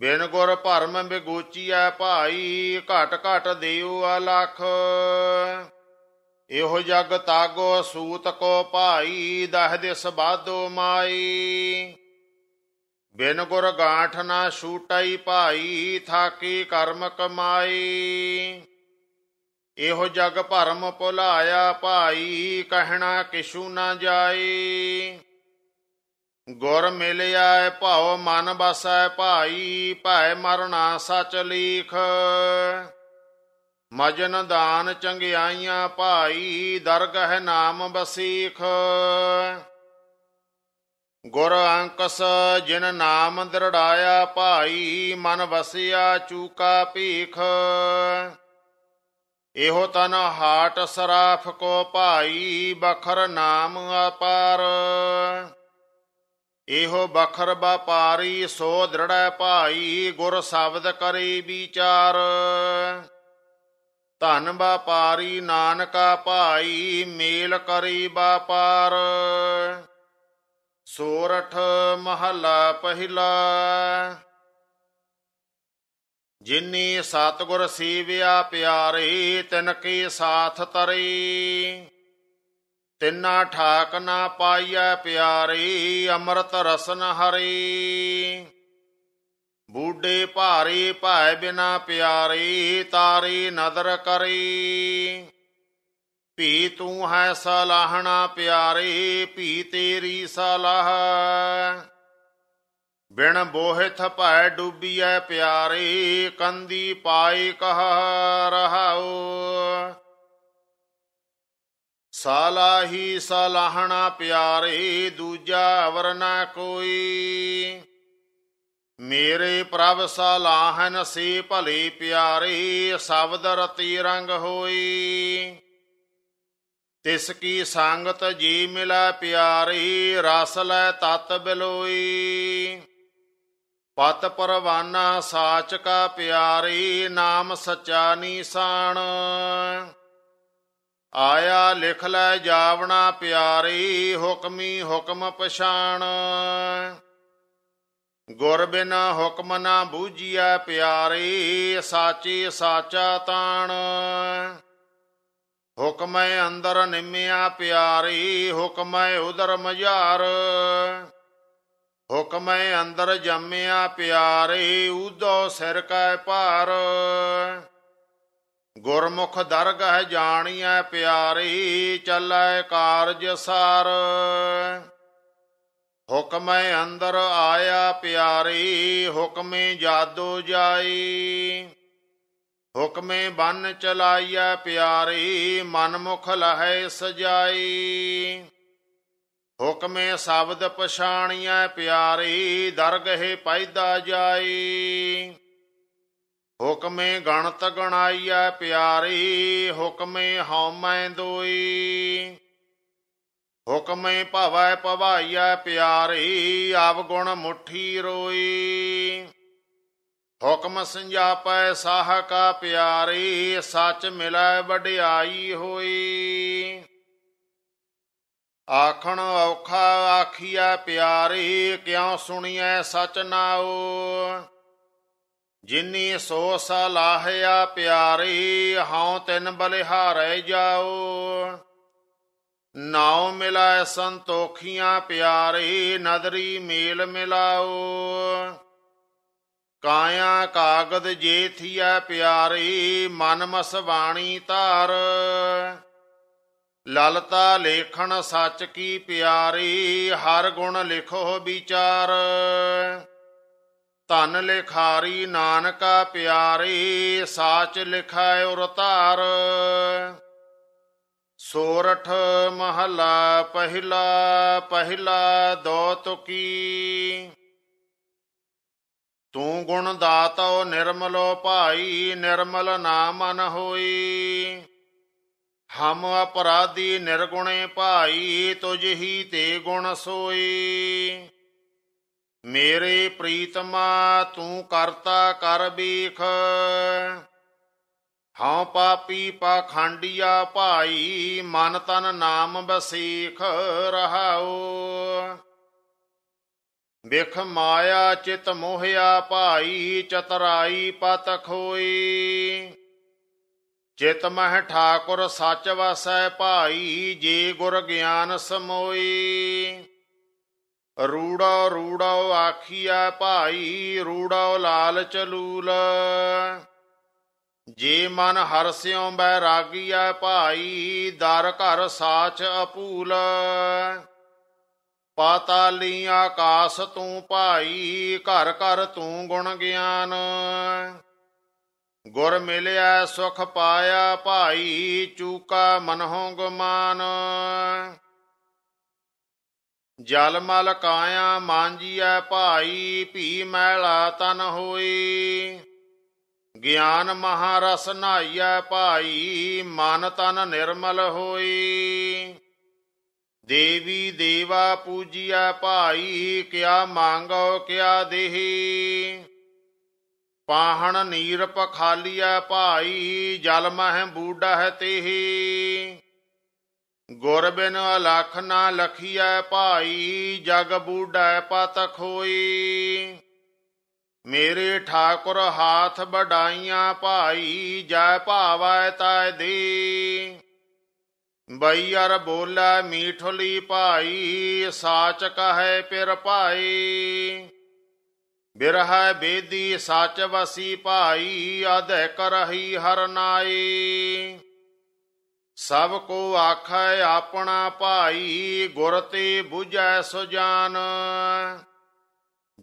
ਬਿਨ ਗੁਰ ਭਰਮ ਬਿਗੋਚੀਐ ਭਾਈ ਘਟ ਘਟ ਦੇਉ ਅਲਖ ਇਹੋ ਜਗ ਤਾਗੋ ਸੂਤ ਕੋ ਭਾਈ ਦਹ ਦਿਸ ਬਾਦੋ ਮਾਈ ਬਿਨ ਗੁਰ ਗਾਠ ਨਾ ਛੂਟਾਈ ਭਾਈ ਥਾਕੀ ਕਰਮ ਕਮਾਈ ਇਹੋ ਜਗ ਭਰਮ ਭੁਲਾਇਆ ਭਾਈ ਕਹਿਣਾ ਕਿਛੂ ਨਾ ਜਾਈ ਗੁਰ ਮਿਲਿਆ ਭਾਉ ਮਨ ਬਸੈ ਭਾਈ ਭੈ ਮਰਣਾ ਸਚ ਲੀਖ ਮਜਨ ਦਾਨ ਚੰਗਿਆਈਆਂ ਭਾਈ ਦਰਗਹਿ ਨਾਮ ਬਸੀਖ ਗੁਰ ਅੰਕਸ ਜਿਨ ਨਾਮ ਦਰੜਾਇਆ ਭਾਈ ਮਨ ਵਸਿਆ ਚੂਕਾ ਭੀਖ ਇਹੋ ਤਨ ਹਾਟ ਸਰਾਫ ਕੋ ਭਾਈ ਬਖਰ ਨਾਮ ਅਪਾਰ ਇਹੋ ਬਖਰ ਵਪਾਰੀ ਸੋ ਦ੍ਰਿੜੈ ਭਾਈ ਗੁਰ ਸ਼ਬਦ ਕਰੇ ਵਿਚਾਰ ਧਨ ਵਪਾਰੀ ਨਾਨਕਾ ਭਾਈ ਮੇਲ ਕਰੀ ਬਪਾਰ ਸੋਰਠ ਮਹਲਾ ਪਹਿਲਾ ਜਿਨੀ ਸਤਗੁਰ ਸੇਵਿਆ ਪਿਆਰੇ ਤਿਨ ਕੇ ਸਾਥ ਤਰੇ ਤਿੰਨਾ ਠਾਕ ਨਾ ਪਾਈਐ ਪਿਆਰੀ ਅੰਮ੍ਰਿਤ ਰਸਨ ਹਰੀ ਬੂਡੇ ਭਾਰੇ ਭਾਇ ਬਿਨਾ ਪਿਆਰੀ ਤਾਰੀ ਨਦਰ ਕਰੀ ਭੀ ਤੂੰ ਹੈ ਸਲਾਹਣਾ ਪਿਆਰੀ ਭੀ ਤੇਰੀ ਸਲਾਹ ਬਿਨ ਬੋਹਿਥ ਭੈ ਡੁੱਬੀਐ ਪਿਆਰੀ ਕੰਦੀ ਪਾਈ ਕਹ ਰਹਾਓ ਸਾਲਾਹੀ ਸਲਾਹਣਾ ਪਿਆਰੇ ਦੂਜਾ ਵਰਨਾ ਕੋਈ ਮੇਰੇ ਪ੍ਰਭ ਸਲਾਹਨ ਸੇ ਭਲੇ ਪਿਆਰੇ ਸ਼ਬਦ ਰਤੀ ਰੰਗ ਹੋਈ ਤਿਸ ਕੀ ਸੰਗਤ ਜੀ ਮਿਲਾ ਪਿਆਰੀ ਰਸ ਲੈ ਤਤ ਬਿਲੋਈ ਪਤ ਪਰਵਾਨਾ ਸਾਚ ਕਾ ਪਿਆਰੀ ਨਾਮ ਸਚਾ ਨੀਸਾਨ ਆਇਆ ਲਿਖ ਲੈ ਜਾਵਣਾ ਪਿਆਰੀ ਹੁਕਮੀ ਹੁਕਮ ਪਛਾਣ ਗੁਰ ਬਿਨ ਹੁਕਮ ਨਾ ਬੂਝਿਆ ਪਿਆਰੀ ਸਾਚੀ ਸਾਚਾ ਤਾਣ ਹੁਕਮੈ ਅੰਦਰ ਨਿਮਿਆ ਪਿਆਰੀ ਹੁਕਮੈ ਉਦਰ ਮਝਾਰ ਹੁਕਮੈ ਅੰਦਰ ਜੰਮਿਆ ਪਿਆਰੀ ਉਦੋ ਸਿਰ ਕੈ ਭਾਰ ਗੁਰਮੁਖ ਦਰਗਹ ਜਾਣੀਐ ਪਿਆਰੀ ਚੱਲੈ ਕਾਰਜ ਸਾਰ ਹੁਕਮੇ ਅੰਦਰ ਆਇਆ ਪਿਆਰੀ ਹੁਕਮੇ ਜਾਦੋ ਜਾਈ ਹੁਕਮੇ ਬੰਨ ਚਲਾਈਐ ਪਿਆਰੀ ਮਨਮੁਖ ਲਹੈ ਸਜਾਈ ਹੁਕਮੇ ਸ਼ਬਦ ਪਛਾਣੀਐ ਪਿਆਰੀ ਦਰਗਹਿ ਪੈਦਾ ਜਾਈ ਹੁਕਮੇ ਗਣਤ ਗਣਾਈਐ ਪਿਆਰੀ ਹੁਕਮੇ ਹਉਮੈ ਦੋਈ ਹੁਕਮੇ ਭਵੈ ਭਵਾਈਐ ਪਿਆਰੀ ਆਪ ਗੁਣ ਮੁਠੀ ਰੋਈ ਹੁਕਮ ਸੰਜਾਪੈ ਸਾਹ ਕਾ ਪਿਆਰੀ ਸੱਚ ਮਿਲੈ ਵਡਿਆਈ ਹੋਈ ਆਖਣ ਔਖਾ ਆਖੀਐ ਪਿਆਰੀ ਕਿਉ ਸੁਣੀਐ ਸਚ ਨਾਉ ਜਿਨੀ ਸੋ ਸਲਾਹਿਆ ਪਿਆਰੀ ਹਉ ਤਿਨ ਬਲਿਹਾਰੈ ਜਾਓ ਨਾਉ ਮਿਲਾਇ ਸੰਤੋਖੀਆਂ ਪਿਆਰੀ ਨਦਰੀ ਮੇਲ ਮਿਲਾਓ ਕਾਇਆ ਕਾਗਦ ਜੇਥੀਆ ਪਿਆਰੀ ਮਨ ਮਸ ਬਾਣੀ ਧਾਰ ਲਲਤਾ ਲੇਖਣ ਸੱਚ ਕੀ ਪਿਆਰੀ ਹਰ ਗੁਣ ਲਿਖੋ ਵਿਚਾਰ ਧਨ ਲਿਖਾਰੀ ਨਾਨਕਾ ਪਿਆਰੇ ਸਾਚ ਲਿਖਾਇ ਉਰ ਸੋਰਠ ਮਹਲਾ ਪਹਿਲਾ ਪਹਿਲਾ ਦੋ ਕੀ ਤੂੰ ਗੁਣ ਦਾਤਾ ਨਿਰਮਲੋ ਭਾਈ ਨਿਰਮਲ ਨਾ ਮਨ ਹੋਈ ਹਮ ਅਪਰਾਧੀ ਨਿਰਗੁਣੇ ਭਾਈ ਤੁਝ ਹੀ ਤੇ ਗੁਣ ਸੋਈ ਮੇਰੇ ਪ੍ਰੀਤਮਾ ਤੂੰ ਕਰਤਾ ਕਰ ਬੀਖ ਹਉ ਪਾਪੀ ਪਖੰਡਿਆ ਭਾਈ ਮਨ ਤਨ ਨਾਮ ਬਸੀਖ ਰਹਾਉ ਬਿਖ ਮਾਇਆ ਚਿਤ ਮੋਹਿਆ ਭਾਈ ਚਤਰਾਈ ਪਤ ਖੋਈ ਚਿਤ ਮਹਿ ਠਾਕੁਰ ਸੱਚ ਵਸੈ ਭਾਈ ਜੀ ਗੁਰ ਗਿਆਨ ਸਮੋਈ ਰੂੜਾ ਰੂੜਾ ਆਖੀਐ ਭਾਈ ਰੂੜਾ ਲਾਲ ਚਲੂਲ ਜੇ ਮਨ ਹਰਸਿਉ ਰਾਗੀਐ ਭਾਈ ਦਰ ਘਰ ਸਾਚ ਅਪੂਲ ਪਾਤਾਲੀ ਆਕਾਸ ਤੂੰ ਭਾਈ ਘਰ ਘਰ ਤੂੰ ਗੁਣ ਗਿਆਨ ਗੁਰ ਮਿਲਿਆ ਸੁਖ ਪਾਇਆ ਭਾਈ ਚੂਕਾ ਮਨਹੁ ਗਮਾਨ ਜਲ ਮਲ ਕਾਇਆ ਮਾਂਜੀਐ ਭਾਈ ਭੀ ਮੈਲਾ ਤਨ ਹੋਈ ਗਿਆਨ ਮਹਾਰਸ ਨਾਈਐ ਭਾਈ ਮਨ ਤਨ ਨਿਰਮਲ ਹੋਈ ਦੇਵੀ ਦੇਵਾ ਪੂਜੀਐ ਭਾਈ ਕਿਆ ਮੰਗੋ ਕਿਆ ਦੇਹੀ ਪਾਹਣ ਨੀਰ ਪਖਾਲੀਐ ਭਾਈ ਜਲ ਮਹਿ ਬੂਡਾ ਹੈ ਤੇਹੀ ਗੁਰ ਬਿਨ ਅਲਖ ਨਾ ਲਖੀਐ ਭਾਈ ਜਗ ਬੂਡੈ ਪਤ ਖੋਈ ਮੇਰੇ ਠਾਕੁਰ ਹਾਥ ਬਡਾਈਆਂ ਭਾਈ ਜੈ ਭਾਵੈ ਤੈ ਦੀ ਬਈਰ ਬੋਲੇ ਮੀਠਲੀ ਭਾਈ ਸਾਚ ਕਹੈ ਪਿਰ ਭਾਈ ਬਿਰਹ ਬੇਦੀ ਸਾਚ ਵਸੀ ਭਾਈ ਅਧਿ ਕਰਹੀ ਹਰਨਾਈ ਸਭ ਕੋ ਆਖੈ ਆਪਣਾ ਭਾਈ ਗੁਰ ਤੇ ਬੁਝੈ ਸੁਜਾਨ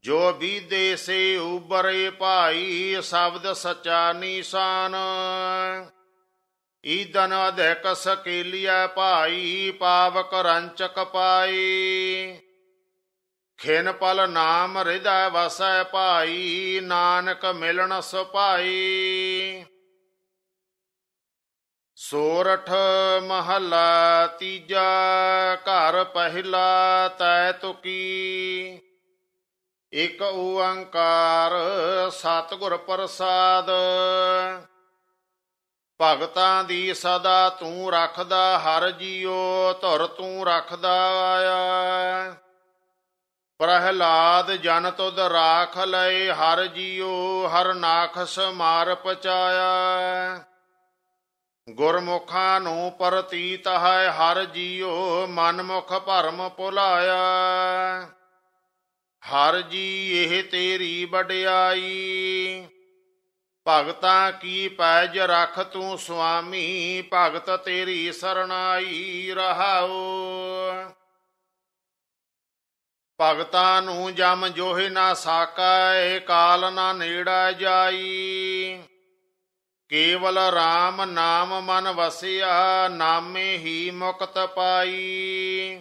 ਜੋ ਵੀ ਦੇਸੇ ਉਬਰੇ ਭਾਈ ਸ਼ਬਦ ਸਚਾ ਨੀਸਾਨ ਈਦਨ ਅਧਿਕ ਸਕੇਲੀਐ ਭਾਈ ਪਾਵਕ ਰੰਚਕ ਪਾਈ ਖੇਨ ਪਲ ਨਾਮ ਹਿਰਦੈ ਵਸੈ ਭਾਈ ਨਾਨਕ ਮਿਲਣ ਭਾਈ ਸੋਰਠ ਮਹਲਾ ਤੀਜਾ ਘਰ ਪਹਿਲਾ ਤੈ ਤੁਕੀ ਇਕ ਓੰਕਾਰ ਸਤਗੁਰ ਪ੍ਰਸਾਦ ਭਗਤਾਂ ਦੀ ਸਦਾ ਤੂੰ ਰੱਖਦਾ ਹਰ ਜੀਉ ਧੁਰ ਤੂੰ ਰੱਖਦਾ ਆਇਆ ਪ੍ਰਹਿਲਾਦ ਜਨ ਤੁਧ ਰਾਖ ਲਏ ਹਰ ਜੀਉ ਹਰ ਨਾਖਸ ਮਾਰ ਪਚਾਇਆ ਗੁਰਮੁਖਾ ਨੂੰ ਪਰਤੀਤ ਹੈ ਹਰ ਜੀਉ ਮਨਮੁਖ ਭਰਮ ਭੁਲਾਇ ਹਰ ਜੀ ਇਹ ਤੇਰੀ ਵਡਿਆਈ ਭਗਤਾ ਕੀ ਜ ਰਖ ਤੂੰ ਸੁਆਮੀ ਭਗਤ ਤੇਰੀ ਸਰਣਾਈ ਰਹਾਉ ਭਗਤਾ ਨੂੰ ਜਮ ਜੋਹਿ ਨਾ ਸਾਕੈ ਕਾਲ ਨਾ ਨੇੜਾ ਜਾਈ ਕੇਵਲ RAM ਨਾਮ ਮਨ ਵਸਿਆ ਨਾਮੇ ਹੀ ਮੁਕਤ ਪਾਈ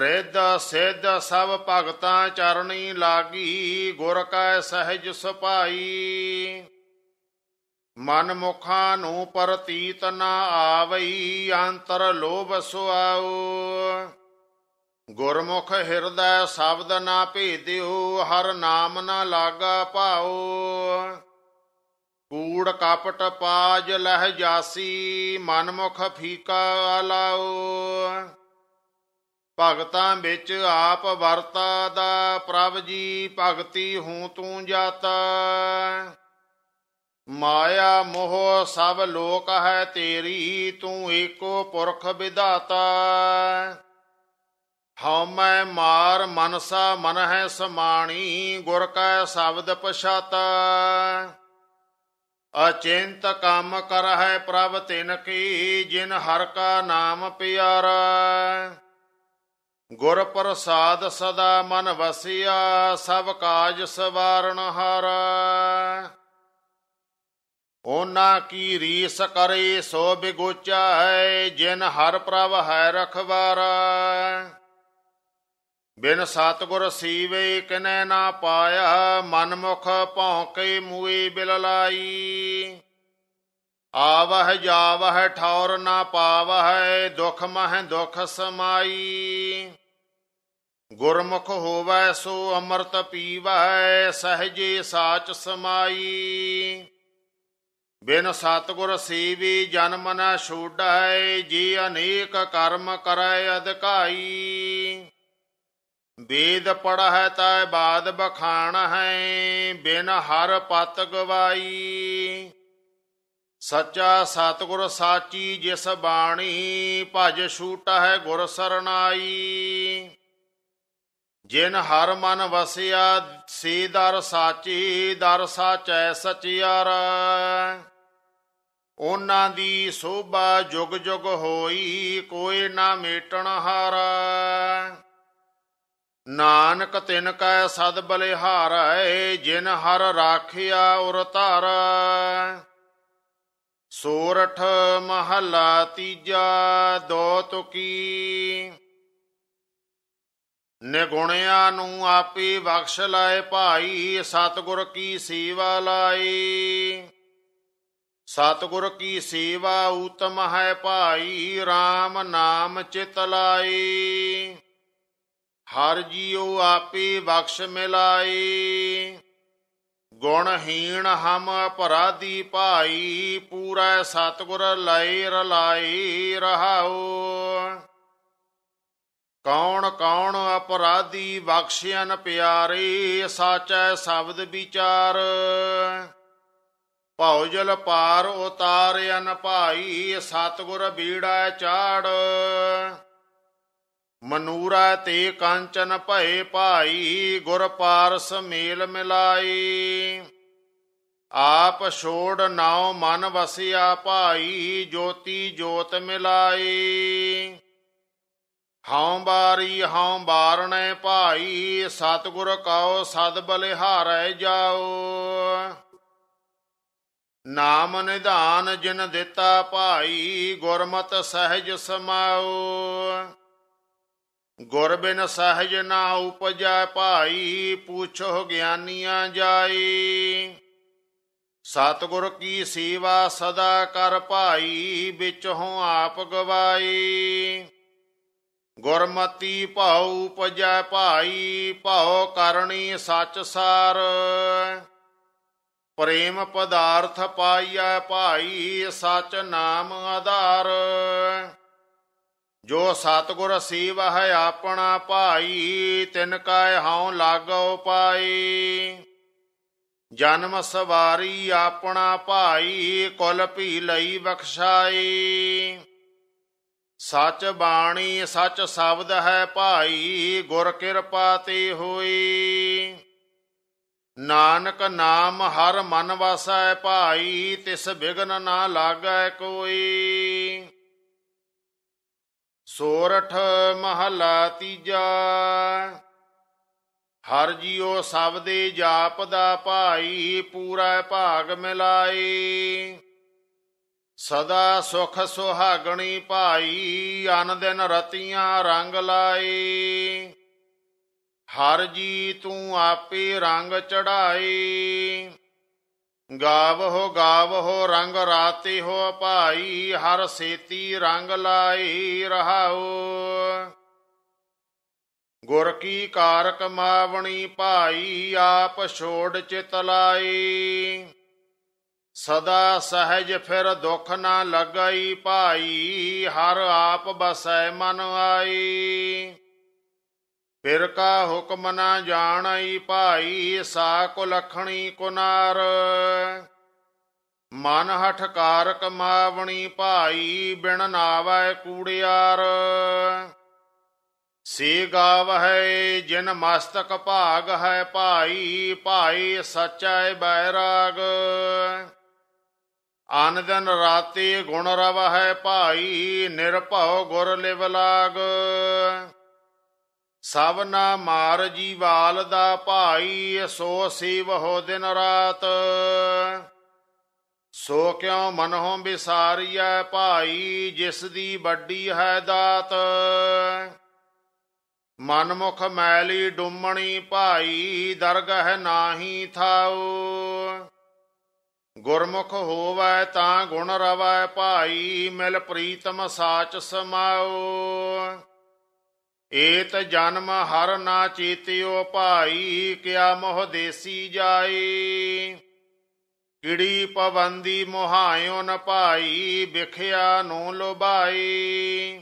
ਰਿੱਧ ਸਿੱਧ ਸਭ ਭਗਤਾਂ ਚਰਣੀ ਲਾਗੀ ਗੁਰ ਕੈ ਸਹਿਜ ਸੁਪਾਈ ਮਨ ਮੁਖਾਂ ਨੂੰ ਪਰਤੀਤ ਨਾ ਆਵਈ ਅੰਤਰ ਲੋਭ ਸੁਆਉ ਗੁਰਮੁਖ ਹਿਰਦੈ ਸ਼ਬਦ ਨਾ ਭੇਦਿਓ ਹਰ ਨਾਮ ਨਾ ਲਾਗਾ ਪਾਉ ਕੂੜ ਕਾਪਟ ਪਾਜ ਲਹਿ ਜਾਸੀ ਮਨਮੁਖ ਫੀਕਾ ਲਾਓ ਭਗਤਾਂ ਵਿੱਚ ਆਪ ਵਰਤਾ ਦਾ ਪ੍ਰਭ ਜੀ ਭਗਤੀ ਹੂੰ ਤੂੰ ਜਾਤਾ ਮਾਇਆ ਮੋਹ ਸਭ ਲੋਕ ਹੈ ਤੇਰੀ ਤੂੰ ਏਕੋ ਪੁਰਖ ਵਿਧਾਤਾ ਹਉਮੈ ਮਾਰ ਮਨਸਾ ਮਨ ਹੈ ਸਮਾਣੀ ਗੁਰ ਕਾ ਸ਼ਬਦ ਪਛਾਤਾ ਅਚਿੰਤ ਕੰਮ ਕਰ ਹੈ ਪ੍ਰਭ ਤਿਨ ਕੀ ਜਿਨ ਹਰ ਕਾ ਨਾਮ ਪਿਆਰਾ ਗੁਰ ਪ੍ਰਸਾਦ ਸਦਾ ਮਨ ਵਸਿਆ ਸਭ ਕਾਜ ਸਵਾਰਨ ਹਰ ਉਹਨਾਂ ਕੀ ਰੀਸ ਕਰੇ ਸੋ ਬਿਗੋਚਾ ਹੈ ਜਿਨ ਹਰ ਪ੍ਰਭ ਹੈ ਰਖਵਾਰਾ ਬਿਨ ਸਤਗੁਰ ਸੀਵੇ ਕਿਨੈ ਨਾ ਪਾਇਆ ਮਨਮੁਖ ਭੌਂਕੇ ਮੂਈ ਬਿਲਲਾਈ ਆਵਹ ਜਾਵਹ ਠੌਰ ਨਾ ਪਾਵਹਿ ਦੁਖ ਮਹਿ ਦੁਖ ਸਮਾਈ ਗੁਰਮੁਖ ਹੋਵੈ ਸੋ ਅੰਮ੍ਰਿਤ ਪੀਵੈ ਸਹਜੇ ਸਾਚ ਸਮਾਈ ਬਿਨ ਸਤਗੁਰ ਸੀਵੀ ਜਨਮ ਨਾ ਛੋੜੈ ਜੀ ਅਨੇਕ ਕਰਮ ਕਰੈ ਅਧਕਾਈ ਵੇਦ ਪੜਹਿ ਤੈ ਬਾਦ ਬਖਾਣ ਹੈ ਬਿਨ ਹਰ ਪਤ ਗਵਾਈ ਸੱਚਾ ਸਤਗੁਰ ਸਾਚੀ ਜਿਸ ਬਾਣੀ ਭਜ ਛੂਟ ਹੈ ਗੁਰ ਸਰਣਾਈ ਜਿਨ ਹਰ ਮਨ ਵਸਿਆ ਸੇ ਦਰ ਸਾਚੀ ਦਰ ਸਾਚੈ ਸਚਿਆਰ ਉਹਨਾਂ ਦੀ ਸੋਭਾ ਜੁਗ ਜੁਗ ਹੋਈ ਕੋਈ ਨਾ ਮੇਟਣ ਹਾਰਾ ਨਾਨਕ ਤਿਨ ਕੈ ਸਦ ਬਲਿਹਾਰੈ ਜਿਨ ਹਰ ਰਾਖਿਆ ਉਰ ਧਰ ਸੋਰਠ ਮਹਲਾ ਤੀਜਾ ਦੋ ਤੁਕੀ ਨਿਗੁਣਿਆ ਨੂੰ ਆਪੇ ਬਖਸ਼ ਲਾਇ ਭਾਈ ਸਤਗੁਰ ਕੀ ਸੇਵਾ ਲਾਈ ਸਤਗੁਰ ਕੀ ਸੇਵਾ ਉਤਮ ਹੈ ਭਾਈ RAM ਨਾਮ ਚਿਤ ਲਾਈ ਹਰ ਜੀਉ ਆਪੇ ਬਖਸ਼ ਮਿਲਾਏ ਗੁਣਹੀਣ ਹਮ ਅਪਰਾਧੀ ਭਾਈ ਪੂਰਾ ਸਤਗੁਰ ਲੈ ਰਲਾਈ ਰਹਾਉ ਕੌਣ ਕੌਣ ਅਪਰਾਧੀ ਬਖਸ਼ਿਆਨ ਪਿਆਰੇ ਸਾਚੈ ਸ਼ਬਦ ਵਿਚਾਰ ਭਉ ਜਲ ਪਾਰ ਉਤਾਰਿਆਨ ਭਾਈ ਸਤਗੁਰ ਬੀੜਾ ਚਾੜ ਮਨੂਰਾ ਤੇ ਕਾਂਚਨ ਭਏ ਭਾਈ ਗੁਰ ਪਾਰਸ ਮੇਲ ਮਿਲਾਈ ਆਪ ਛੋੜ ਨਾਉ ਮਨ ਵਸਿਆ ਭਾਈ ਜੋਤੀ ਜੋਤ ਮਿਲਾਈ ਹਉ ਬਾਰੀ ਹਉ ਬਾਰਣੈ ਭਾਈ ਸਤਗੁਰ ਕਉ ਸਦ ਬਲਿਹਾਰੈ ਜਾਉ ਨਾਮ ਨਿਧਾਨ ਜਿਨ ਦਿੱਤਾ ਭਾਈ ਗੁਰਮਤ ਸਹਿਜ ਸਮਾਉ ਗੁਰ ਬਿਨ ਸਹਜ ਨਾ ਉਪਜੈ ਭਾਈ ਪੁੱਛੋ ਗਿਆਨੀਆਂ ਜਾਈ ਸਤਗੁਰ ਕੀ ਸੇਵਾ ਸਦਾ ਕਰ ਭਾਈ ਵਿੱਚੋਂ ਆਪ ਗਵਾਈ ਗੁਰਮਤੀ ਭਾਉ ਉਪਜੈ ਭਾਈ ਭਾਉ ਕਰਨੀ ਸੱਚ ਸਾਰ ਪ੍ਰੇਮ ਪਦਾਰਥ ਪਾਈਐ ਭਾਈ ਸੱਚ ਨਾਮ ਆਧਾਰ ਜੋ ਸਤਗੁਰ ਸੀਵ ਹੈ ਆਪਣਾ ਭਾਈ ਤਿਨ ਕੈ ਹਉ ਲਾਗਉ ਪਾਈ ਜਨਮ ਸਵਾਰੀ ਆਪਣਾ ਭਾਈ ਕੁਲ ਭੀ ਲਈ ਬਖਸ਼ਾਈ ਸਚ ਬਾਣੀ ਸਚ ਸ਼ਬਦ ਹੈ ਭਾਈ ਗੁਰ ਕਿਰਪਾ ਤੇ ਹੋਈ ਨਾਨਕ ਨਾਮ ਹਰ ਮਨ ਵਸੈ ਭਾਈ ਤਿਸ ਬਿਗਨ ਨਾ ਲਾਗੈ ਕੋਈ ਸੋਰਠ ਮਹਲਾ ਤੀਜਾ ਹਰ ਜੀਉ ਸਭ ਦੇ ਜਾਪ ਦਾ ਭਾਈ ਪੂਰਾ ਭਾਗ ਮਿਲਾਈ ਸਦਾ ਸੁਖ ਸੁਹਾਗਣੀ ਭਾਈ ਅਨ ਦਿਨ ਰਤੀਆਂ ਰੰਗ ਲਾਈ ਹਰ ਜੀ ਤੂੰ ਆਪੇ ਰੰਗ ਚੜਾਈ ਗਾਵਹੋ ਗਾਵਹੋ ਰੰਗ ਰਾਤੀ ਹੋ ਭਾਈ ਹਰ ਸੇਤੀ ਰੰਗ ਲਾਈ ਰਹਾਓ ਗੁਰ ਕੀ ਕਾਰਕ ਮਾਵਣੀ ਭਾਈ ਆਪ ਛੋੜ ਚਿਤ ਲਾਈ ਸਦਾ ਸਹਜ ਫਿਰ ਦੁਖ ਨਾ ਲਗਾਈ ਭਾਈ ਹਰ ਆਪ ਬਸੈ ਮਨ ਆਈ ਫਿਰ ਕਾ ਹੁਕਮ ਨਾ ਜਾਣਈ ਭਾਈ ਸਾ ਕੋ ਲਖਣੀ ਕੁਨਾਰ ਮਨ ਹਠਕਾਰ ਕਮਾਵਣੀ ਭਾਈ ਬਿਨ ਨਾਵੈ ਕੂੜਿਆਰ ਸੇ ਗਾਵ ਹੈ ਜਿਨ ਮਸਤਕ ਭਾਗ ਹੈ ਭਾਈ ਭਾਈ ਸਚੈ ਬੈਰਾਗ ਆਨ ਦਿਨ ਰਾਤੀ ਗੁਣ ਰਵ ਹੈ ਭਾਈ ਨਿਰਭਉ ਗੁਰ ਲਿਵ ਲਾਗ ਸਭ ਨਾ ਮਾਰ ਵਾਲ ਦਾ ਭਾਈ ਸੋ ਹੋ ਦਿਨ ਰਾਤ ਸੋ ਕਿਉ ਹੋ ਬਿਸਾਰੀਐ ਭਾਈ ਜਿਸ ਦੀ ਵੱਡੀ ਹੈ ਦਾਤ ਮਨਮੁਖ ਮੈਲੀ ਡੁੰਮਣੀ ਭਾਈ ਦਰਗਹ ਨਾਹੀ ਥਾਉ ਗੁਰਮੁਖ ਹੋਵੈ ਤਾਂ ਗੁਣ ਰਵੈ ਭਾਈ ਮਿਲ ਪ੍ਰੀਤਮ ਸਾਚ ਸਮਾਉ ਏਤ ਜਨਮ ਹਰ ਨਾ ਚੀਤਿਓ ਭਾਈ ਕਿਆ ਮੋਹ ਦੇਸੀ ਜਾਏ ਕਿੜੀ ਪਵੰਦੀ ਮੋਹਾਇਓ ਨ ਭਾਈ ਵਿਖਿਆ ਨੂੰ ਲੁਭਾਈ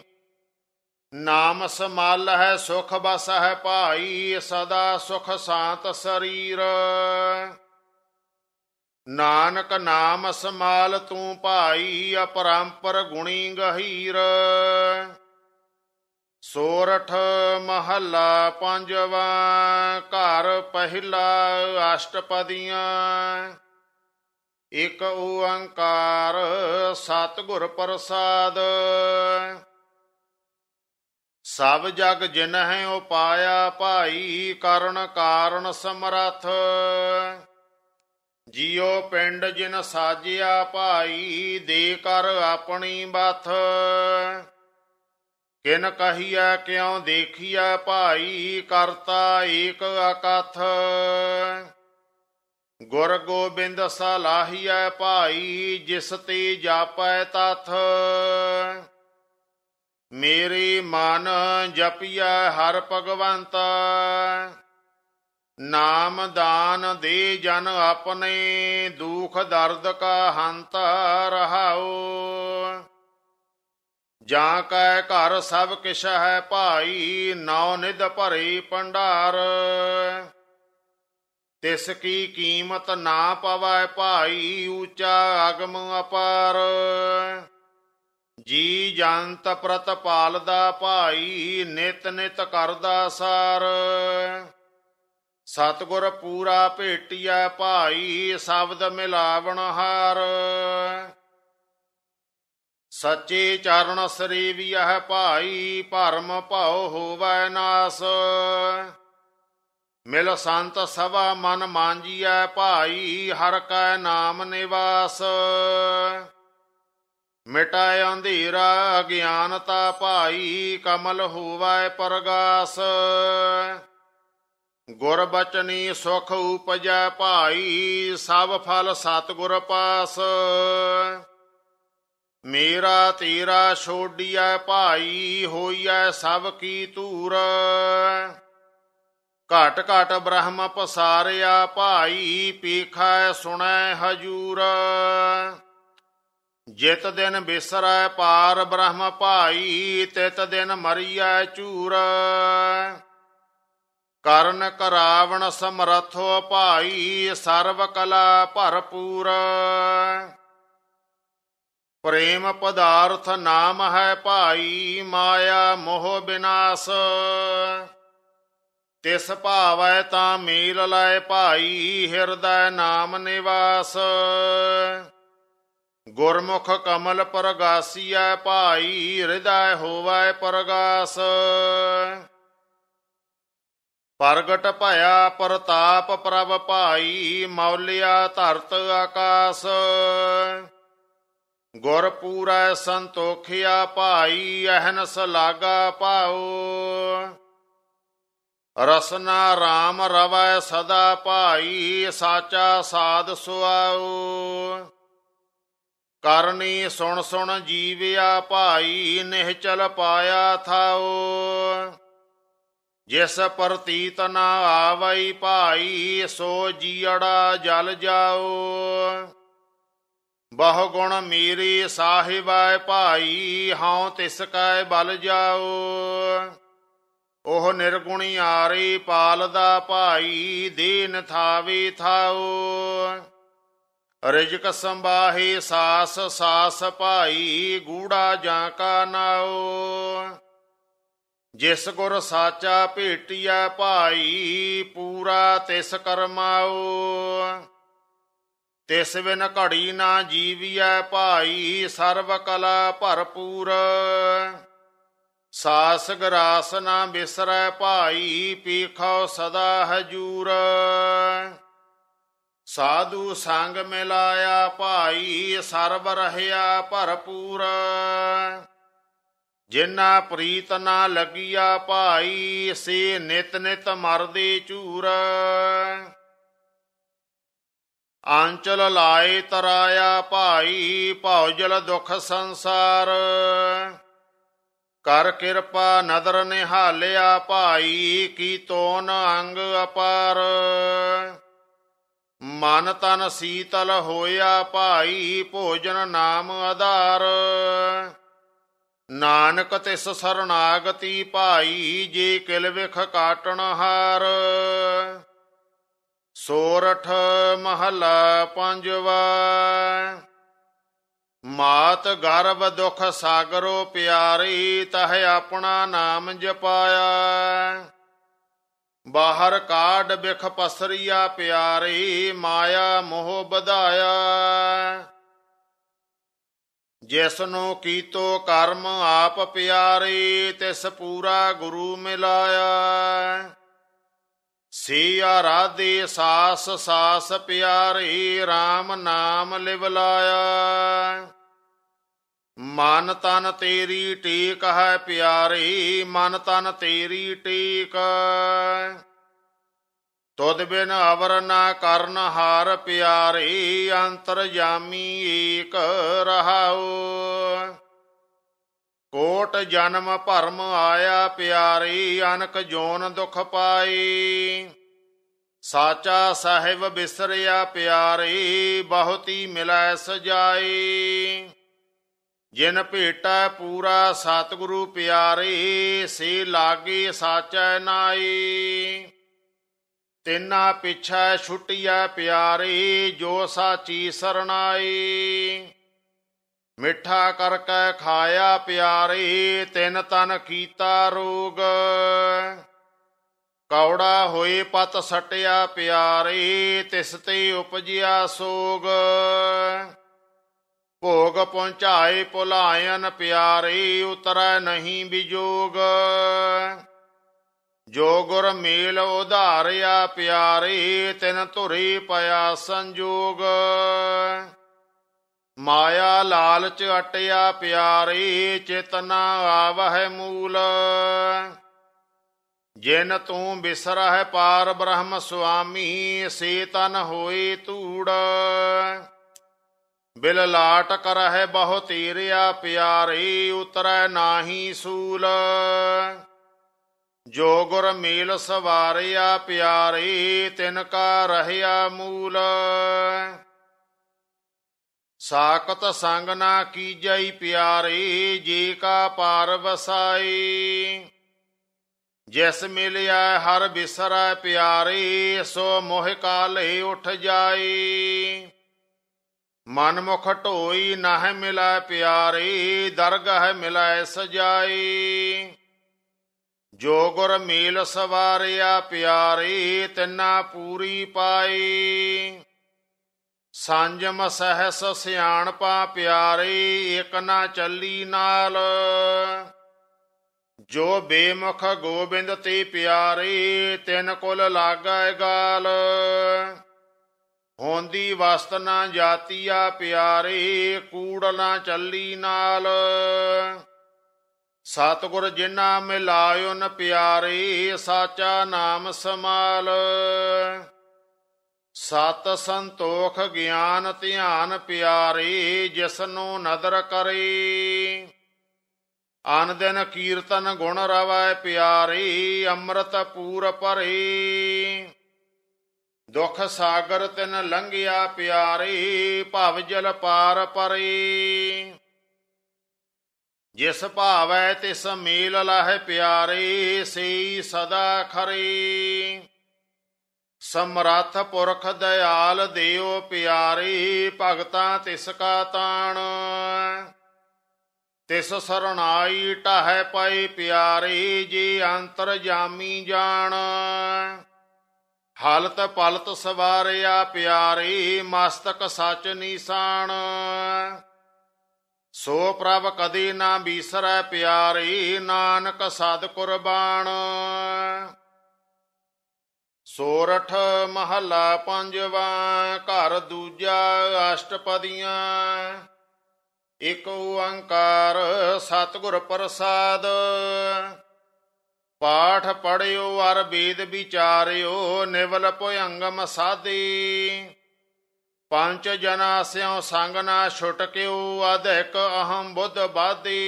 ਨਾਮ ਸਮਾਲ ਹੈ ਸੁਖ ਬਸ ਹੈ ਭਾਈ ਸਦਾ ਸੁਖ ਸਾਤ ਸਰੀਰ ਨਾਨਕ ਨਾਮ ਸਮਾਲ ਤੂੰ ਭਾਈ ਅਪਰੰਪਰ ਗੁਣੀ ਗਹੀਰ ਸੋਰਠ ਮਹੱਲਾ ਪੰਜਵਾ ਘਰ ਪਹਿਲਾ ਅਸ਼ਟਪਦੀਆਂ ਇਕ ਓੰਕਾਰ ਸਤਿਗੁਰ ਪ੍ਰਸਾਦ ਸਭ ਜਗ ਜਿਨਹਿ ਉਪਾਇਆ ਭਾਈ ਕਰਨ ਕਾਰਨ ਸਮਰਥ ਜੀਉ ਪਿੰਡ ਜਿਨ ਸਾਜਿਆ ਭਾਈ ਦੇ ਕਰ ਆਪਣੀ ਬਾਥ ਕਿਨ ਕਹੀਐ ਕਿਉ ਦੇਖੀਐ ਭਾਈ ਕਰਤਾ ਏਕ ਅਕਥ ਗੁਰ ਗੋਬਿੰਦ ਸਲਾਹੀਐ ਭਾਈ ਜਿਸ ਤੇ ਜਾਪੈ ਤਥ ਮੇਰੀ ਮਨ ਜਪਿਐ ਹਰ ਭਗਵੰਤ ਨਾਮ ਦਾਨ ਦੇ ਜਨ ਆਪਣੇ ਦੁਖ ਦਰਦ ਕਾ ਹੰਤ ਰਹਾਓ ਜਾਂ ਕੈ ਘਰ ਸਭ ਕਿਛ ਹੈ ਭਾਈ ਨੌ ਨਿਦ ਭਰੀ ਪੰਡਾਰ ਤਿਸ ਕੀ ਕੀਮਤ ਨਾ ਪਵੈ ਭਾਈ ਊਚਾ ਅਗਮ ਅਪਾਰ ਜੀ ਜੰਤ ਪ੍ਰਤਪਾਲਦਾ ਭਾਈ ਨਿਤ ਨਿਤ ਕਰਦਾ ਸਾਰ ਸਤਗੁਰ ਪੂਰਾ ਭੇਟਿਆ ਭਾਈ ਸ਼ਬਦ ਮਿਲਾਵਣ ਹਾਰ ਸੱਚੇ ਚਰਨ ਸਰੇਵੀਹ ਭਾਈ ਭਰਮ ਭਾਉ ਹੋਵੈ ਨਾਸ ਮਿਲ ਸੰਤ ਸਵਾ ਮਨ ਮਾਂਜੀਐ ਭਾਈ ਹਰ ਕੈ ਨਾਮ ਨਿਵਾਸ ਮਿਟਾਇ ਅੰਧੇਰਾ ਅਗਿਆਨਤਾ ਭਾਈ ਕਮਲ ਹੋਵੈ ਪਰਗਾਸ ਗੁਰ ਬਚਨੀ ਸੁਖ ਉਪਜੈ ਭਾਈ ਸਭ ਫਲ ਸਤਗੁਰ ਪਾਸ ਮੇਰਾ ਤੇਰਾ ਛੋਡੀਐ ਭਾਈ ਹੋਈਐ ਸਭ ਕੀ ਤੂਰ ਘਟ ਘਟ ਬ੍ਰਹਮ ਪਸਾਰਿਆ ਭਾਈ ਪੀਖੈ ਸੁਣੈ ਹਜੂਰ ਜਿਤ ਦਿਨ ਬਿਸਰੈ ਪਾਰ ਬ੍ਰਹਮ ਭਾਈ ਤਿਤ ਦਿਨ ਮਰੀਐ ਚੂਰ ਕਰਨ ਕਰਾਵਣ ਸਮਰਥੋ ਭਾਈ ਸਰਵ ਕਲਾ ਭਰਪੂਰ ਪ੍ਰੇਮ ਪਦਾਰਥ ਨਾਮ ਹੈ ਭਾਈ ਮਾਇਆ ਮੋਹ ਬਿਨਾਸ਼ ਤਿਸ ਭਾਵੈ ਤਾਂ ਮੀਲ ਲੈ ਭਾਈ ਹਿਰਦੈ ਨਾਮ ਨਿਵਾਸ ਗੁਰਮੁਖ ਕਮਲ ਪਰਗਾਸੀਐ ਭਾਈ ਹਿਰਦੈ ਹੋਵੈ ਪਰਗਾਸ ਪ੍ਰਗਟ ਭਇਆ ਪ੍ਰਤਾਪ ਪ੍ਰਭ ਭਾਈ ਮੌਲਿਆ ਧਰਤ ਆਕਾਸ਼ ਗੁਰ ਸੰਤੋਖਿਆ ਭਾਈ ਅਹਨਸ ਲਾਗਾ ਪਾਉ ਰਸਨਾ RAM ਰਵੈ ਸਦਾ ਭਾਈ ਸਾਚਾ ਸਾਧ ਸੁਆਉ ਕਰਨੀ ਸੁਣ ਸੁਣ ਜੀਵਿਆ ਭਾਈ ਨਿਹਚਲ ਪਾਇਆ ਥਾਉ ਜਿਸ ਪ੍ਰਤੀਤ ਨਾ ਆਵਈ ਭਾਈ ਸੋ ਜੀੜਾ ਜਲ ਜਾਓ ਬਹੁ ਗੁਣ ਮੀਰੀ ਸਾਹਿਬਾਏ ਭਾਈ ਹਉ ਤਿਸ ਕੈ ਬਲ ਜਾਓ ਉਹ ਨਿਰਗੁਣੀ ਆਰੀ ਪਾਲਦਾ ਭਾਈ ਦੀਨ ਥਾਵੀ ਥਾਉ ਰਿਜਕ ਸੰਬਾਹੀ ਸਾਸ ਸਾਸ ਭਾਈ ਗੂੜਾ ਜਾਂ ਕਾ ਨਾਉ ਜਿਸ ਗੁਰ ਸਾਚਾ ਭੇਟਿਆ ਭਾਈ ਪੂਰਾ ਤਿਸ ਕਰਮਾਓ ਤਿਸ ਬਿਨ ਘੜੀ ਨਾ ਜੀਵੀਐ ਭਾਈ ਸਰਵ ਕਲਾ ਭਰਪੂਰ ਸਾਸ ਗਰਾਸ ਨਾ ਬਿਸਰੈ ਭਾਈ ਪੀਖੋ ਸਦਾ ਹਜੂਰ ਸਾਧੂ ਸੰਗ ਮਿਲਾਇਆ ਭਾਈ ਸਰਬ ਰਹਿਆ ਭਰਪੂਰ ਜਿਨਾਂ ਪ੍ਰੀਤ ਨਾ ਲੱਗਿਆ ਭਾਈ ਸੇ ਨਿਤ ਨਿਤ ਮਰਦੇ ਚੂਰ ਆਂਚਲ ਲਾਏ ਤਰਾਇਆ ਭਾਈ ਭੌਜਲ ਦੁਖ ਸੰਸਾਰ ਕਰ ਕਿਰਪਾ ਨਦਰ ਨਿਹਾਲਿਆ ਭਾਈ ਕੀ ਤੋਨ ਅੰਗ ਅਪਾਰ ਮਨ ਤਨ ਸੀਤਲ ਹੋਇਆ ਭਾਈ ਭੋਜਨ ਨਾਮ ਆਧਾਰ ਨਾਨਕ ਤਿਸ ਸਰਨਾਗਤੀ ਭਾਈ ਜੇ ਕਿਲ ਵਿਖ ਕਾਟਣ ਹਾਰ ਸੋਰਠ ਮਹਲਾ ਪੰਜਵਾ ਮਾਤ ਗਰਬ ਦੁਖ ਸਾਗਰੋ ਪਿਆਰੀ ਤਹ ਆਪਣਾ ਨਾਮ ਜਪਾਇਆ ਬਾਹਰ ਕਾਢ ਬਿਖ ਪਸਰੀਆ ਪਿਆਰੀ ਮਾਇਆ ਮੋਹ ਵਧਾਇਆ ਜਿਸ ਨੂੰ ਕੀਤੋ ਕਰਮ ਆਪ ਪਿਆਰੀ ਤਿਸ ਪੂਰਾ ਗੁਰੂ ਮਿਲਾਇਆ ਸੀ ਆਰਾਧੇ ਸਾਸ ਸਾਸ ਪਿਆਰੇ RAM ਨਾਮ ਲਿਵ ਲਾਇਆ ਮਨ ਤਨ ਤੇਰੀ ਟੀਕ ਹੈ ਪਿਆਰੇ ਮਨ ਤਨ ਤੇਰੀ ਟੀਕ ਤੋਦ ਬਿਨ ਅਵਰ ਨਾ ਕਰਨ ਹਾਰ ਪਿਆਰੇ ਅੰਤਰ ਜਾਮੀ ਏਕ ਰਹਾਉ ਕੋਟ ਜਨਮ ਭਰਮ ਆਇਆ ਪਿਆਰੀ ਅਨਕ ਜੋਨ ਦੁਖ ਪਾਈ ਸਾਚਾ ਸਾਹਿਬ ਬਿਸਰਿਆ ਪਿਆਰੀ ਬਹੁਤੀ ਮਿਲੈ ਸਜਾਈ ਜਿਨ ਭੇਟਾ ਪੂਰਾ ਸਤਿਗੁਰੂ ਪਿਆਰੀ ਸੇ ਲਾਗੀ ਸਾਚੈ ਨਾਈ ਤਿੰਨਾ ਪਿਛੈ ਛੁੱਟਿਆ ਪਿਆਰੀ ਜੋ ਸਾਚੀ ਸਰਣਾਈ ਮਿੱਠਾ ਕਰਕੇ ਖਾਇਆ ਪਿਆਰੀ ਤਿੰਨ ਤਨ ਕੀਤਾ ਰੋਗ ਕੌੜਾ ਹੋਏ ਪਤ ਸਟਿਆ ਪਿਆਰੀ ਤਿਸ ਤੇ ਉਪਜਿਆ ਸੋਗ ਭੋਗ ਪਹੁੰਚਾਏ ਪੁਲਾਇਨ ਪਿਆਰੀ ਉਤਰੈ ਨਹੀਂ ਬਿਜੋਗ ਜੋ ਗੁਰ ਮੇਲ ਉਧਾਰਿਆ ਪਿਆਰੀ ਤਿਨ ਧੁਰੀ ਪਿਆ ਸੰਜੋਗ ਮਾਇਆ ਲਾਲਚ ਅਟਿਆ ਪਿਆਰੀ ਚੇਤਨਾ ਆਵਹਿ ਮੂਲ ਜਿਨ ਤੂੰ ਬਿਸਰਹਿ ਪਾਰ ਬ੍ਰਹਮ ਸੁਆਮੀ ਸੇ ਤਨ ਹੋਈ ਧੂੜ ਬਿਲ ਲਾਟ ਕਰਹਿ ਬਹੁ ਤੀਰਿਆ ਪਿਆਰੀ ਉਤਰੈ ਨਾਹੀ ਸੂਲ ਜੋ ਗੁਰ ਮੇਲ ਸਵਾਰਿਆ ਪਿਆਰੀ ਤਿਨ ਕਾ ਰਹਿਆ ਮੂਲ ਸਾਕਤ ਸੰਗ ਨਾ ਕੀਜੈ ਪਿਆਰੇ ਜੇ ਕਾ ਪਾਰ ਵਸਾਈ ਜਿਸ ਮਿਲਿਆ ਹਰ ਬਿਸਰੈ ਪਿਆਰੇ ਸੋ ਮੋਹ ਕਾਲੇ ਉਠ ਜਾਈ ਮਨ ਮੁਖ ਢੋਈ ਨਾ ਮਿਲੈ ਪਿਆਰੇ ਦਰਗਹ ਮਿਲੈ ਸਜਾਈ ਜੋ ਗੁਰ ਮੇਲ ਸਵਾਰਿਆ ਪਿਆਰੇ ਤਿੰਨਾ ਪੂਰੀ ਪਾਈ ਸੰਜਮ ਸਹਸ ਸਿਆਣਪਾ ਪਿਆਰੇ ਇਕ ਨਾ ਚੱਲੀ ਨਾਲ ਜੋ ਬੇਮੁਖ ਗੋਬਿੰਦ ਤੇ ਪਿਆਰੇ ਤਿੰਨ ਕੁਲ ਲਾਗੈ ਗਾਲ ਹੋਂਦੀ ਵਸਤ ਨਾ ਜਾਤੀਆ ਪਿਆਰੇ ਕੂੜ ਨਾ ਚੱਲੀ ਨਾਲ ਸਤਗੁਰ ਜਿਨਾ ਮਿਲਾਇਓ ਨ ਪਿਆਰੇ ਸਾਚਾ ਨਾਮ ਸਮਾਲ ਸਤ ਸੰਤੋਖ ਗਿਆਨ ਧਿਆਨ ਪਿਆਰੀ ਜਿਸ ਨੂੰ ਨਦਰ ਕਰੇ ਆਨ ਦਿਨ ਕੀਰਤਨ ਗੁਣ ਰਵੈ ਪਿਆਰੀ ਅੰਮ੍ਰਿਤ ਪੂਰ ਭਰੀ ਦੁਖ ਸਾਗਰ ਤਿਨ ਲੰਘਿਆ ਪਿਆਰੀ ਭਵ ਜਲ ਪਾਰ ਪਰੇ ਜਿਸ ਭਾਵੈ ਤਿਸ ਮੇਲ ਲਹਿ ਪਿਆਰੀ ਸਈ ਸਦਾ ਖਰੇ ਸਮਰੱਥ ਪੁਰਖ ਦਇਆਲ ਦਿਓ ਪਿਆਰੀ ਭਗਤਾਂ ਤਿਸ ਕਾ ਤਾਣ ਤਿਸ ਸਰਣਾਈ ਟਹੈ ਪਈ ਪਿਆਰੀ ਜੀ ਅੰਤਰ ਜਾਮੀ ਜਾਣ ਹਾਲਤ ਪਲਤ ਸਵਾਰਿਆ ਪਿਆਰੀ ਮਸਤਕ ਸਚ ਨੀਸਾਣ ਸੋ ਪ੍ਰਭ ਕਦੀ ਨਾ ਬੀਸਰੈ ਪਿਆਰੀ ਨਾਨਕ ਸਦ ਕੁਰਬਾਨ ਸੋਰਠ ਮਹੱਲਾ ਪੰਜਵਾ ਘਰ ਦੂਜਾ ਅਸ਼ਟਪਦੀਆਂ ਇਕ ਓੰਕਾਰ ਸਤਿਗੁਰ ਪ੍ਰਸਾਦ ਪਾਠ ਪੜਿਓ ਅਰ ਵੇਦ ਵਿਚਾਰਿਓ ਨਿਵਲ ਭਯੰਗਮ ਸਾਧੀ ਪੰਜ ਜਨਾ ਸਿਓ ਸੰਗ ਨਾ ਛੁਟਕਿਓ ਅਧਿਕ ਅਹੰ ਬੁੱਧ ਬਾਦੀ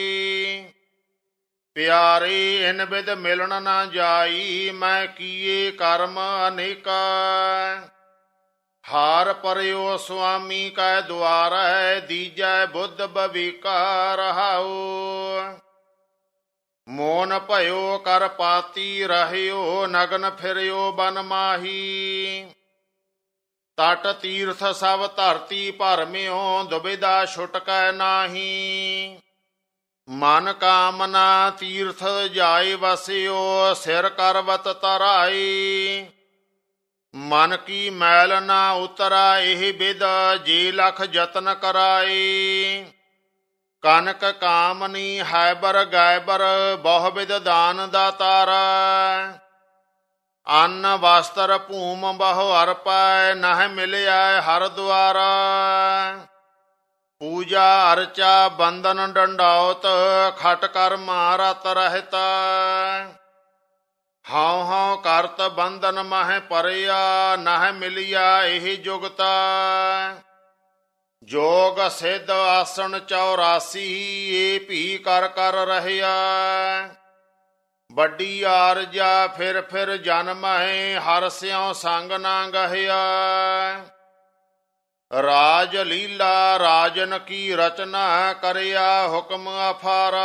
ਪਿਆਰੇ ਇਨ ਵਿਦ ਮਿਲਣ ਨਾ ਜਾਈ ਮੈਂ ਕੀਏ ਕਰਮ ਅਨੇਕਾ ਹਾਰ ਪਰਿਓ ਸੁਆਮੀ ਕੈ ਦੁਆਰ ਹੈ ਦੀਜੈ ਬੁੱਧ ਬਵਿਕਾ ਰਹਾਉ ਮੋਨ ਭਇਓ ਕਰ ਪਾਤੀ ਰਹਿਓ ਨਗਨ ਫਿਰਿਓ ਬਨ ਮਾਹੀ ਟਟ ਤੀਰਥ ਸਭ ਧਰਤੀ ਭਰਮਿਓ ਦੁਬਿਦਾ ਛੁਟਕੈ ਨਾਹੀ ਮਨ ਕਾਮਨਾ ਤੀਰਥ ਜਾਏ ਵਸਿਓ ਸਿਰ ਕਰਵਤ ਤਰਾਈ ਮਨ ਕੀ ਮੈਲ ਨਾ ਉਤਰਾ ਇਹ ਬਿਦ ਜੀ ਲਖ ਯਤਨ ਕਰਾਈ ਕਨਕ ਕਾਮਨੀ ਹੈਬਰ ਬਰ ਬਹੁ ਬਿਦ ਦਾਨ ਦਾਤਾਰ ਅੰਨ ਵਸਤਰ ਭੂਮ ਬਹੁ ਅਰਪੈ ਨਹ ਨਹਿ ਮਿਲਿਆ ਹਰ ਦੁਆਰਾ ਪੂਜਾ ਅਰਚਾ ਬੰਦਨ ਡੰਡਾਉਤ ਖਟ ਕਰ ਮਾਰਤ ਰਹਿਤ ਹਉ ਹਉ ਕਰਤ ਬੰਦਨ ਮਹਿ ਪਰਿਆ ਨਹਿ ਮਿਲਿਆ ਇਹ ਜੁਗਤਾ ਜੋਗ ਸਿੱਧ ਆਸਣ 84 ਏ ਭੀ ਕਰ ਕਰ ਰਹਿਆ ਵੱਡੀ ਆਰਜਾ ਫਿਰ ਫਿਰ ਜਨਮ ਹੈ ਹਰ ਸਿਉ ਸੰਗ ਨਾ ਗਹਿਆ ਰਾਜ ਲੀਲਾ ਰਾਜਨ ਕੀ ਰਚਨਾ ਕਰਿਆ ਹੁਕਮ ਅਫਾਰਾ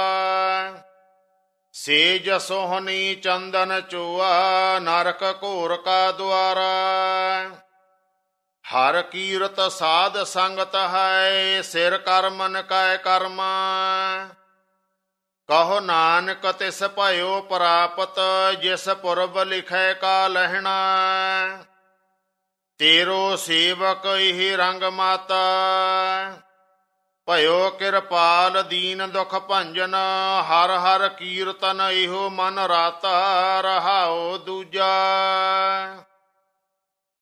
ਸੇਜ ਸੋਹਣੀ ਚੰਦਨ ਚੋਆ ਨਰਕ ਘੋਰ ਕਾ ਦੁਆਰਾ ਹਰ ਕੀਰਤ ਸਾਧ ਸੰਗਤ ਹੈ ਸਿਰ ਕਰ ਮਨ ਕੈ ਕਰਮ ਕਹੋ ਨਾਨਕ ਤਿਸ ਭਇਓ ਪ੍ਰਾਪਤ ਜਿਸ ਪੁਰਬ ਲਿਖੈ ਕਾ ਲਹਿਣਾ ਤੇਰੋ ਸੇਵਕ ਇਹ ਰੰਗ ਮਾਤਾ ਭਇਓ ਕਿਰਪਾਲ ਦੀਨ ਦੁਖ ਭੰਜਨ ਹਰ ਹਰ ਕੀਰਤਨ ਇਹੋ ਮਨ ਰਾਤਾ ਰਹਾਓ ਦੂਜਾ